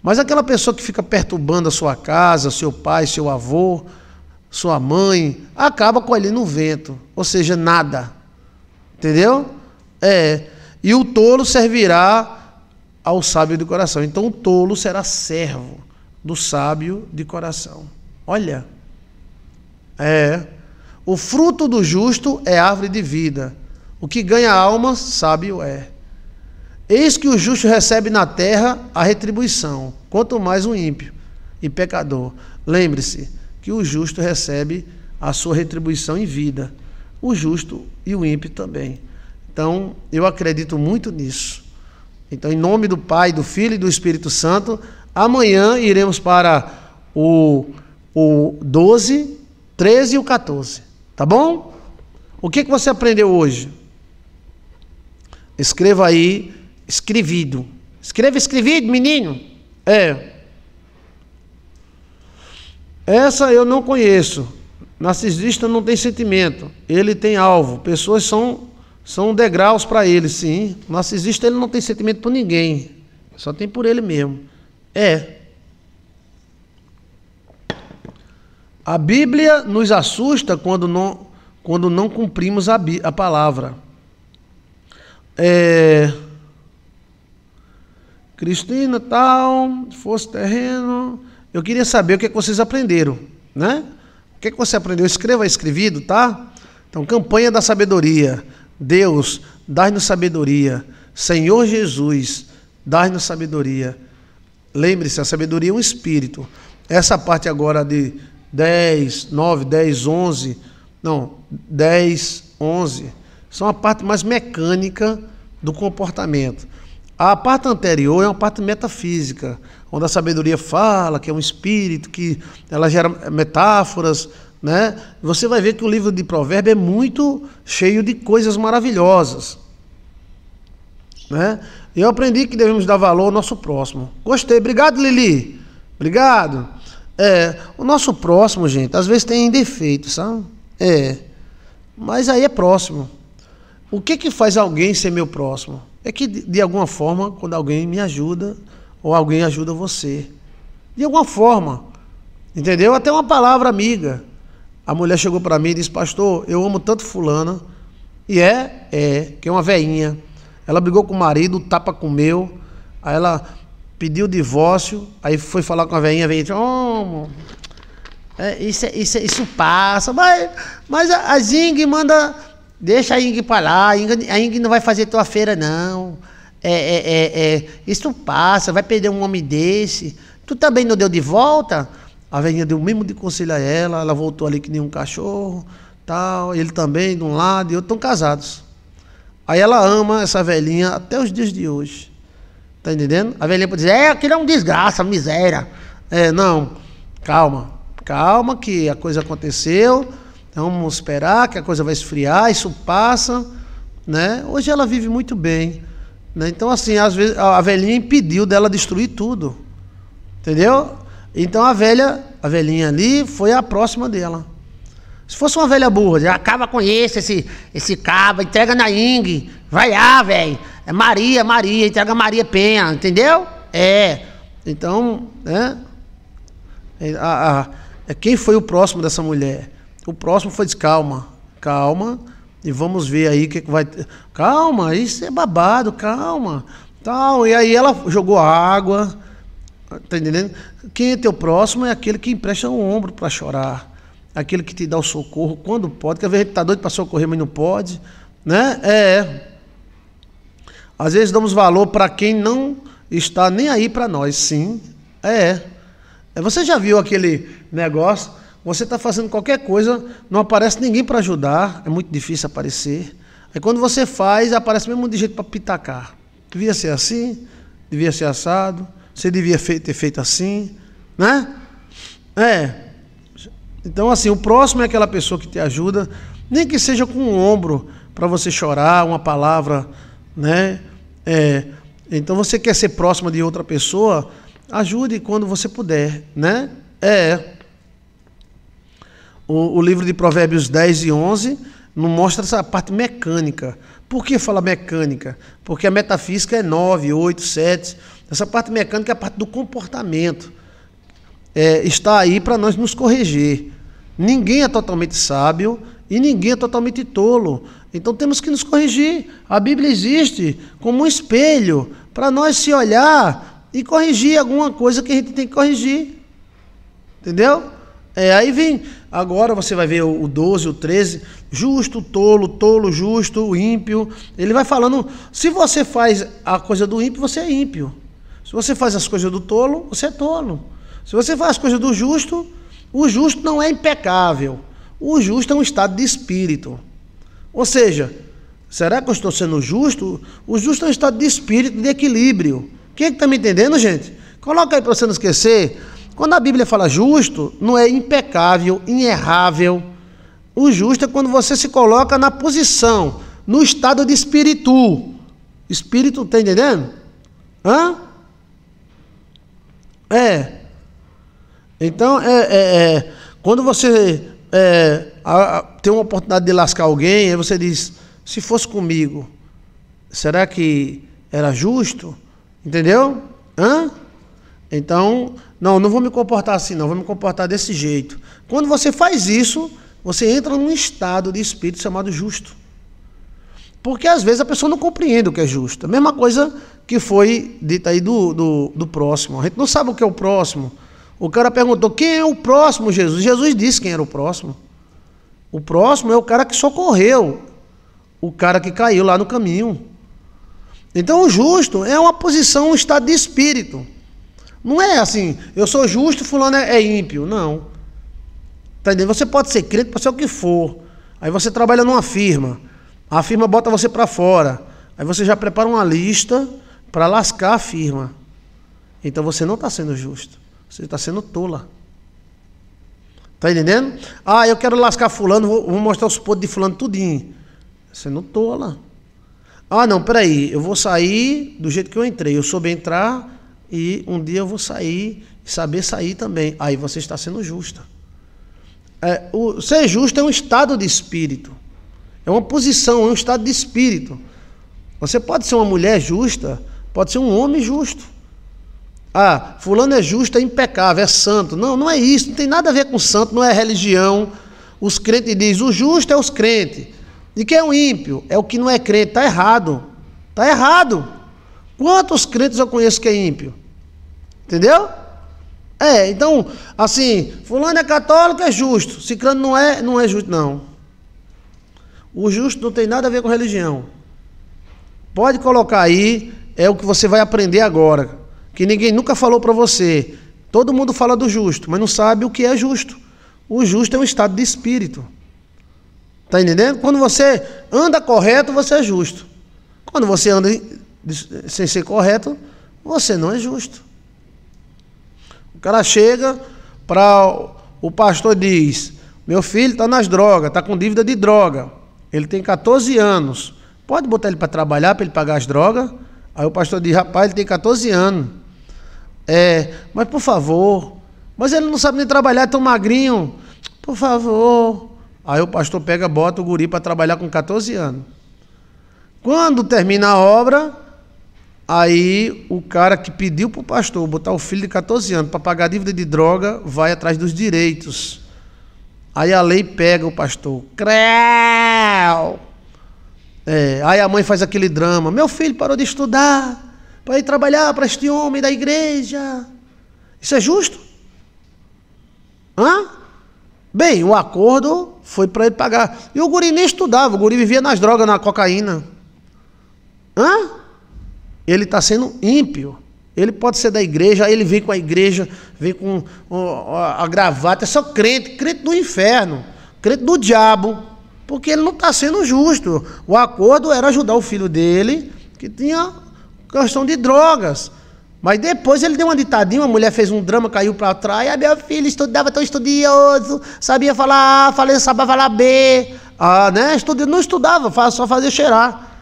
Mas aquela pessoa que fica perturbando a sua casa, seu pai, seu avô, sua mãe, acaba colhendo o vento, ou seja, nada. Entendeu? É. E o tolo servirá ao sábio de coração. Então o tolo será servo do sábio de coração. Olha. É. O fruto do justo é árvore de vida. O que ganha alma, sábio é. Eis que o justo recebe na terra a retribuição, quanto mais o ímpio e pecador. Lembre-se que o justo recebe a sua retribuição em vida o justo e o ímpio também. Então, eu acredito muito nisso. Então, em nome do Pai, do Filho e do Espírito Santo, amanhã iremos para o, o 12, 13 e o 14. Tá bom? O que, que você aprendeu hoje? Escreva aí, escrevido. Escreva escrevido, menino. É. Essa eu não conheço. Narcisista não tem sentimento, ele tem alvo. Pessoas são, são degraus para ele, sim. narcisista ele não tem sentimento por ninguém, só tem por ele mesmo. É. A Bíblia nos assusta quando não, quando não cumprimos a, a palavra. É. Cristina, tal, fosse terreno. Eu queria saber o que, é que vocês aprenderam, né? que, que você aprendeu? Escreva escrevido, tá? Então, campanha da sabedoria. Deus, dá nos sabedoria. Senhor Jesus, dá nos sabedoria. Lembre-se, a sabedoria é um espírito. Essa parte agora de 10, 9, 10, 11, não, 10, 11, são a parte mais mecânica do comportamento. A parte anterior é uma parte metafísica onde a sabedoria fala, que é um espírito, que ela gera metáforas, né? Você vai ver que o livro de Provérbios é muito cheio de coisas maravilhosas, né? Eu aprendi que devemos dar valor ao nosso próximo. Gostei, obrigado Lili, obrigado. É, o nosso próximo, gente, às vezes tem defeito, sabe? É, mas aí é próximo. O que que faz alguém ser meu próximo? É que de alguma forma, quando alguém me ajuda, ou alguém ajuda você. De alguma forma, entendeu? Até uma palavra amiga. A mulher chegou para mim e disse: Pastor, eu amo tanto Fulana. E é, é, que é uma veinha. Ela brigou com o marido, o tapa comeu. Aí ela pediu divórcio. Aí foi falar com a veinha, a veinha disse: oh, é, isso, é, isso, é, isso passa. Mas, mas a, Zing manda. Deixa a Ing para lá. A a Ing não vai fazer tua feira, não. É é, é, é, isso passa, vai perder um homem desse. Tu também não deu de volta? A velhinha deu o mesmo de conselho a ela, ela voltou ali que nem um cachorro, tal, ele também de um lado e outro, estão casados. Aí ela ama essa velhinha até os dias de hoje. Tá entendendo? A velhinha pode dizer, é, aquilo é um desgraça, miséria. É, não, calma, calma que a coisa aconteceu, vamos esperar que a coisa vai esfriar, isso passa, né? Hoje ela vive muito bem. Né? Então, assim, às vezes a velhinha impediu dela destruir tudo. Entendeu? Então a velha, a velhinha ali foi a próxima dela. Se fosse uma velha burra, acaba com esse, esse, esse cabo, entrega na Ing, vai lá, velho. É Maria, Maria, entrega Maria Penha, entendeu? É. Então, né? É, a, a, é, quem foi o próximo dessa mulher? O próximo foi, de calma, calma e vamos ver aí o que, que vai. Calma, isso é babado, calma. Tal. E aí ela jogou água. Tá entendendo? Quem é teu próximo é aquele que empresta o um ombro para chorar. Aquele que te dá o socorro quando pode. Que às vezes tá doido para socorrer, mas não pode. Né? É. é. Às vezes damos valor para quem não está nem aí para nós. Sim, é. é. Você já viu aquele negócio você está fazendo qualquer coisa, não aparece ninguém para ajudar, é muito difícil aparecer. Aí quando você faz, aparece mesmo de jeito para pitacar. Devia ser assim, devia ser assado, você devia ter feito assim, né? É. Então, assim, o próximo é aquela pessoa que te ajuda, nem que seja com um ombro para você chorar, uma palavra, né? É. Então, você quer ser próxima de outra pessoa, ajude quando você puder, né? É. O, o, livro de Provérbios 10 e 11 não mostra essa parte mecânica. Por que fala mecânica? Porque a metafísica é 9, 8, 7. Essa parte mecânica é a parte do comportamento. É, está aí para nós nos corrigir. Ninguém é totalmente sábio e ninguém é totalmente tolo. Então temos que nos corrigir. A Bíblia existe como um espelho para nós se olhar e corrigir alguma coisa que a gente tem que corrigir. Entendeu? É, aí vem, agora você vai ver o 12, o 13, justo, tolo, tolo, justo, ímpio. Ele vai falando, se você faz a coisa do ímpio, você é ímpio. Se você faz as coisas do tolo, você é tolo. Se você faz as coisas do justo, o justo não é impecável. O justo é um estado de espírito. Ou seja, será que eu estou sendo justo? O justo é um estado de espírito, de equilíbrio. Quem é que está me entendendo, gente? Coloca aí para você não esquecer quando a Bíblia fala justo, não é impecável, inerrável. O justo é quando você se coloca na posição, no estado de espírito. Espírito, tá entendendo? Hã? É. Então, é, é, é quando você é, a, a, tem uma oportunidade de lascar alguém, aí você diz: se fosse comigo, será que era justo? Entendeu? Hã? Então, não, não vou me comportar assim, não, vou me comportar desse jeito. Quando você faz isso, você entra num estado de espírito chamado justo. Porque às vezes a pessoa não compreende o que é justo. A mesma coisa que foi dita aí do, do, do próximo. A gente não sabe o que é o próximo. O cara perguntou: quem é o próximo, Jesus? Jesus disse quem era o próximo. O próximo é o cara que socorreu, o cara que caiu lá no caminho. Então, o justo é uma posição, um estado de espírito. Não é assim, eu sou justo, fulano é, é ímpio. Não. Tá entendendo? Você pode ser crente, pode ser o que for. Aí você trabalha numa firma. A firma bota você para fora. Aí você já prepara uma lista para lascar a firma. Então você não está sendo justo. Você está sendo tola. Tá entendendo? Ah, eu quero lascar fulano, vou, vou mostrar os podres de fulano tudinho. Você não tola. Ah, não, peraí, eu vou sair do jeito que eu entrei. Eu soube entrar, e um dia eu vou sair, saber sair também. Aí você está sendo justa. É, o ser justo é um estado de espírito, é uma posição, é um estado de espírito. Você pode ser uma mulher justa, pode ser um homem justo. Ah, fulano é justo, é impecável, é santo. Não, não é isso, não tem nada a ver com santo, não é religião. Os crentes dizem, o justo é os crentes. E quem é o ímpio? É o que não é crente, está errado. Está errado. Quantos crentes eu conheço que é ímpio? Entendeu? É, então, assim, fulano é católico, é justo. Ciclano não é, não é justo, não. O justo não tem nada a ver com religião. Pode colocar aí, é o que você vai aprender agora. Que ninguém nunca falou para você. Todo mundo fala do justo, mas não sabe o que é justo. O justo é um estado de espírito. Tá entendendo? Quando você anda correto, você é justo. Quando você anda sem ser correto, você não é justo. O cara chega para o pastor diz: Meu filho está nas drogas, está com dívida de droga. Ele tem 14 anos. Pode botar ele para trabalhar para ele pagar as drogas? Aí o pastor diz: Rapaz, ele tem 14 anos. É, mas por favor. Mas ele não sabe nem trabalhar, é tão magrinho. Por favor. Aí o pastor pega, bota o guri para trabalhar com 14 anos. Quando termina a obra, Aí o cara que pediu para o pastor botar o filho de 14 anos para pagar dívida de droga vai atrás dos direitos. Aí a lei pega o pastor. Creu! É, aí a mãe faz aquele drama: meu filho parou de estudar para ir trabalhar para este homem da igreja. Isso é justo? Hã? Bem, o acordo foi para ele pagar. E o guri nem estudava, o guri vivia nas drogas, na cocaína. Hã? Ele está sendo ímpio. Ele pode ser da igreja, aí ele vem com a igreja, vem com a gravata, é só crente, crente do inferno, crente do diabo, porque ele não está sendo justo. O acordo era ajudar o filho dele, que tinha questão de drogas. Mas depois ele deu uma ditadinha, uma mulher fez um drama, caiu para trás. Ah, meu filho estudava tão estudioso, sabia falar A, falei, sabia falar B. Ah, né? Estudi... Não estudava, só fazia cheirar.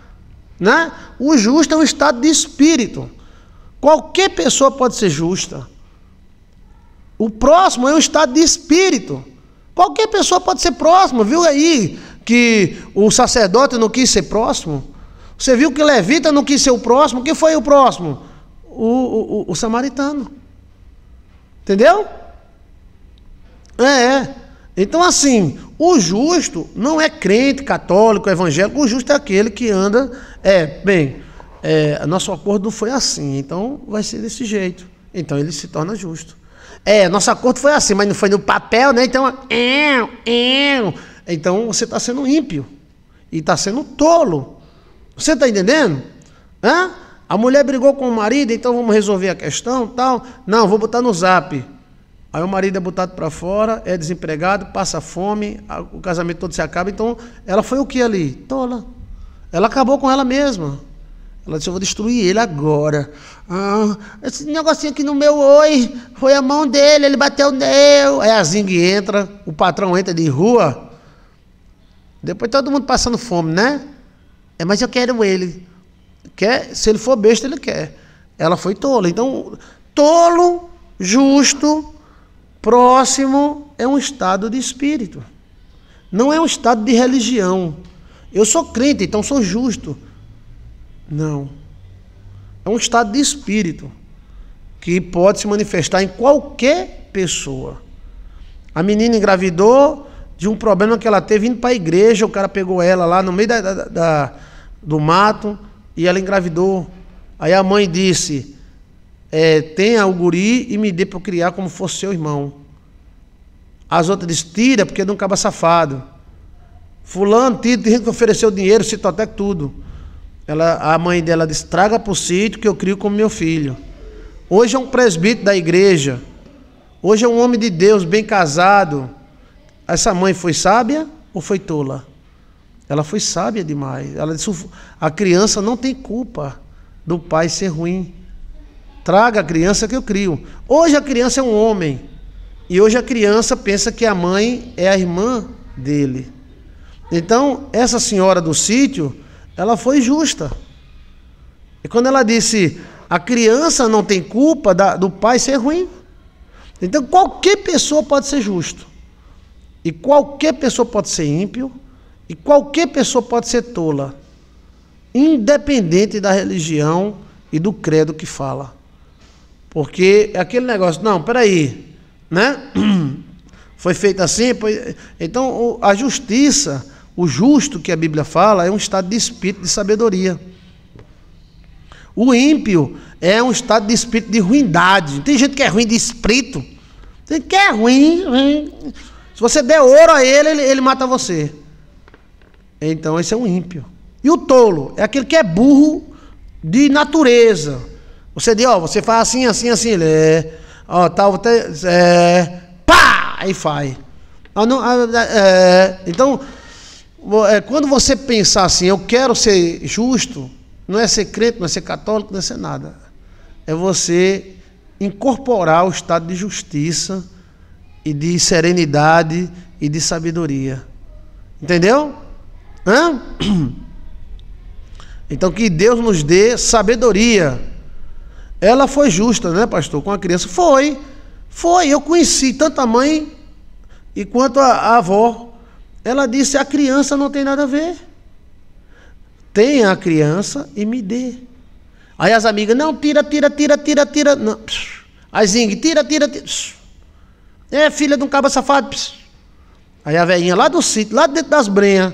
Né? O justo é um estado de espírito. Qualquer pessoa pode ser justa. O próximo é um estado de espírito. Qualquer pessoa pode ser próximo. Viu aí que o sacerdote não quis ser próximo? Você viu que levita não quis ser o próximo? Quem foi o próximo? O, o, o, o samaritano. Entendeu? É, é. Então, assim, o justo não é crente, católico, evangélico. O justo é aquele que anda é, bem, é, nosso acordo foi assim, então vai ser desse jeito. Então ele se torna justo. É, nosso acordo foi assim, mas não foi no papel, né? Então, eu, eu. Então você está sendo ímpio e está sendo tolo. Você está entendendo? Hã? A mulher brigou com o marido, então vamos resolver a questão, tal. Não, vou botar no zap. Aí o marido é botado para fora, é desempregado, passa fome, o casamento todo se acaba. Então, ela foi o que ali? Tola. Ela acabou com ela mesma. Ela disse: Eu vou destruir ele agora. Ah, esse negocinho aqui no meu oi, foi a mão dele, ele bateu nele. Aí a Zing entra, o patrão entra de rua. Depois todo mundo passando fome, né? É, mas eu quero ele. Quer, se ele for besta, ele quer. Ela foi tola. Então, tolo, justo, próximo é um estado de espírito. Não é um estado de religião. Eu sou crente, então sou justo. Não. É um estado de espírito que pode se manifestar em qualquer pessoa. A menina engravidou de um problema que ela teve indo para a igreja, o cara pegou ela lá no meio da, da, da, do mato e ela engravidou. Aí a mãe disse: é, Tenha o guri e me dê para criar como fosse seu irmão. As outras disseram: Tira, porque não acaba safado. Fulano, Tito, gente que ofereceu dinheiro, citou até tudo. Ela, a mãe dela disse: traga para o sítio que eu crio como meu filho. Hoje é um presbítero da igreja. Hoje é um homem de Deus, bem casado. Essa mãe foi sábia ou foi tola? Ela foi sábia demais. Ela disse: a criança não tem culpa do pai ser ruim. Traga a criança que eu crio. Hoje a criança é um homem. E hoje a criança pensa que a mãe é a irmã dele. Então, essa senhora do sítio, ela foi justa. E quando ela disse, a criança não tem culpa da, do pai ser ruim. Então, qualquer pessoa pode ser justo. E qualquer pessoa pode ser ímpio. E qualquer pessoa pode ser tola. Independente da religião e do credo que fala. Porque é aquele negócio, não, peraí, né? Foi feito assim, então a justiça o justo, que a Bíblia fala, é um estado de espírito de sabedoria. O ímpio é um estado de espírito de ruindade. Tem gente que é ruim de espírito. Tem gente que é ruim, ruim. Se você der ouro a ele, ele, ele mata você. Então, esse é um ímpio. E o tolo é aquele que é burro de natureza. Você diz, ó, você faz assim, assim, assim, ele é, ó, tal, tá, é, pá, aí faz. Ah, não, ah, é, é então, é, quando você pensar assim, eu quero ser justo, não é ser crente, não é ser católico, não é ser nada. É você incorporar o estado de justiça e de serenidade e de sabedoria. Entendeu? Hã? Então que Deus nos dê sabedoria. Ela foi justa, né, pastor? Com a criança. Foi. Foi. Eu conheci tanto a mãe e quanto a, a avó. Ela disse: a criança não tem nada a ver. Tenha a criança e me dê. Aí as amigas: não, tira, tira, tira, tira, tira. Não. Aí Zing: tira, tira, tira. É filha de um cabo safado. Aí a velhinha lá do sítio, lá dentro das brenhas,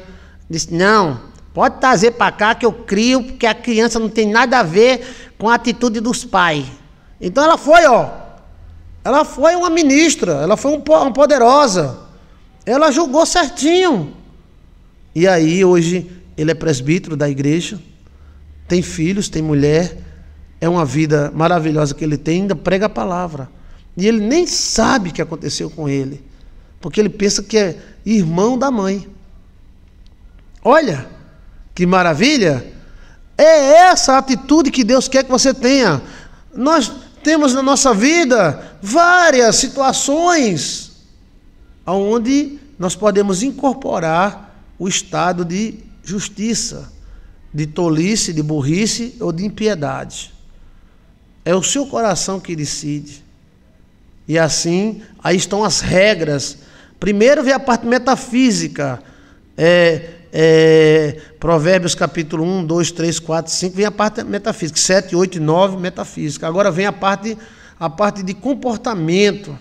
disse: não, pode trazer para cá que eu crio, porque a criança não tem nada a ver com a atitude dos pais. Então ela foi, ó. Ela foi uma ministra, ela foi um, uma poderosa. Ela julgou certinho. E aí, hoje, ele é presbítero da igreja, tem filhos, tem mulher, é uma vida maravilhosa que ele tem, ainda prega a palavra. E ele nem sabe o que aconteceu com ele, porque ele pensa que é irmão da mãe. Olha, que maravilha! É essa a atitude que Deus quer que você tenha. Nós temos na nossa vida várias situações aonde nós podemos incorporar o estado de justiça, de tolice, de burrice ou de impiedade. É o seu coração que decide. E assim, aí estão as regras. Primeiro vem a parte metafísica. É, é, provérbios capítulo 1, 2, 3, 4, 5, vem a parte metafísica. 7, 8 e 9, metafísica. Agora vem a parte, a parte de comportamento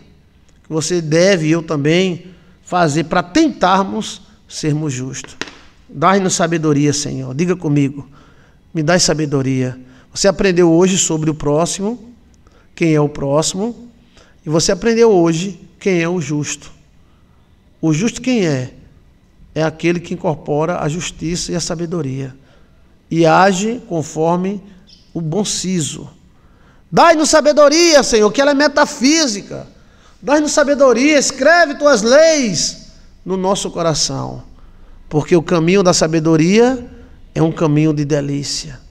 você deve, eu também, fazer para tentarmos sermos justos. Dai-nos sabedoria, Senhor. Diga comigo, me dá sabedoria. Você aprendeu hoje sobre o próximo, quem é o próximo, e você aprendeu hoje quem é o justo. O justo quem é? É aquele que incorpora a justiça e a sabedoria e age conforme o bom siso. Dai-nos sabedoria, Senhor, que ela é metafísica Dá-nos sabedoria, escreve tuas leis no nosso coração, porque o caminho da sabedoria é um caminho de delícia.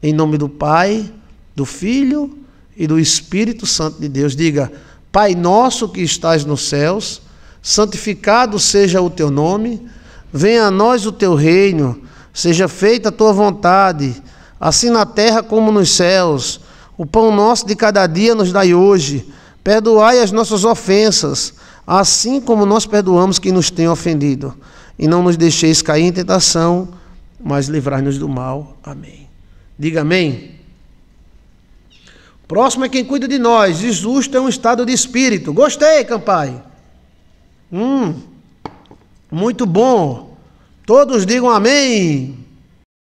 Em nome do Pai, do Filho e do Espírito Santo de Deus, diga: Pai nosso que estás nos céus, santificado seja o teu nome, venha a nós o teu reino, seja feita a tua vontade, assim na terra como nos céus. O pão nosso de cada dia nos dai hoje Perdoai as nossas ofensas, assim como nós perdoamos quem nos tem ofendido. E não nos deixeis cair em tentação, mas livrai-nos do mal. Amém. Diga amém. Próximo é quem cuida de nós. Jesus tem um estado de espírito. Gostei, campai. Hum, muito bom. Todos digam amém.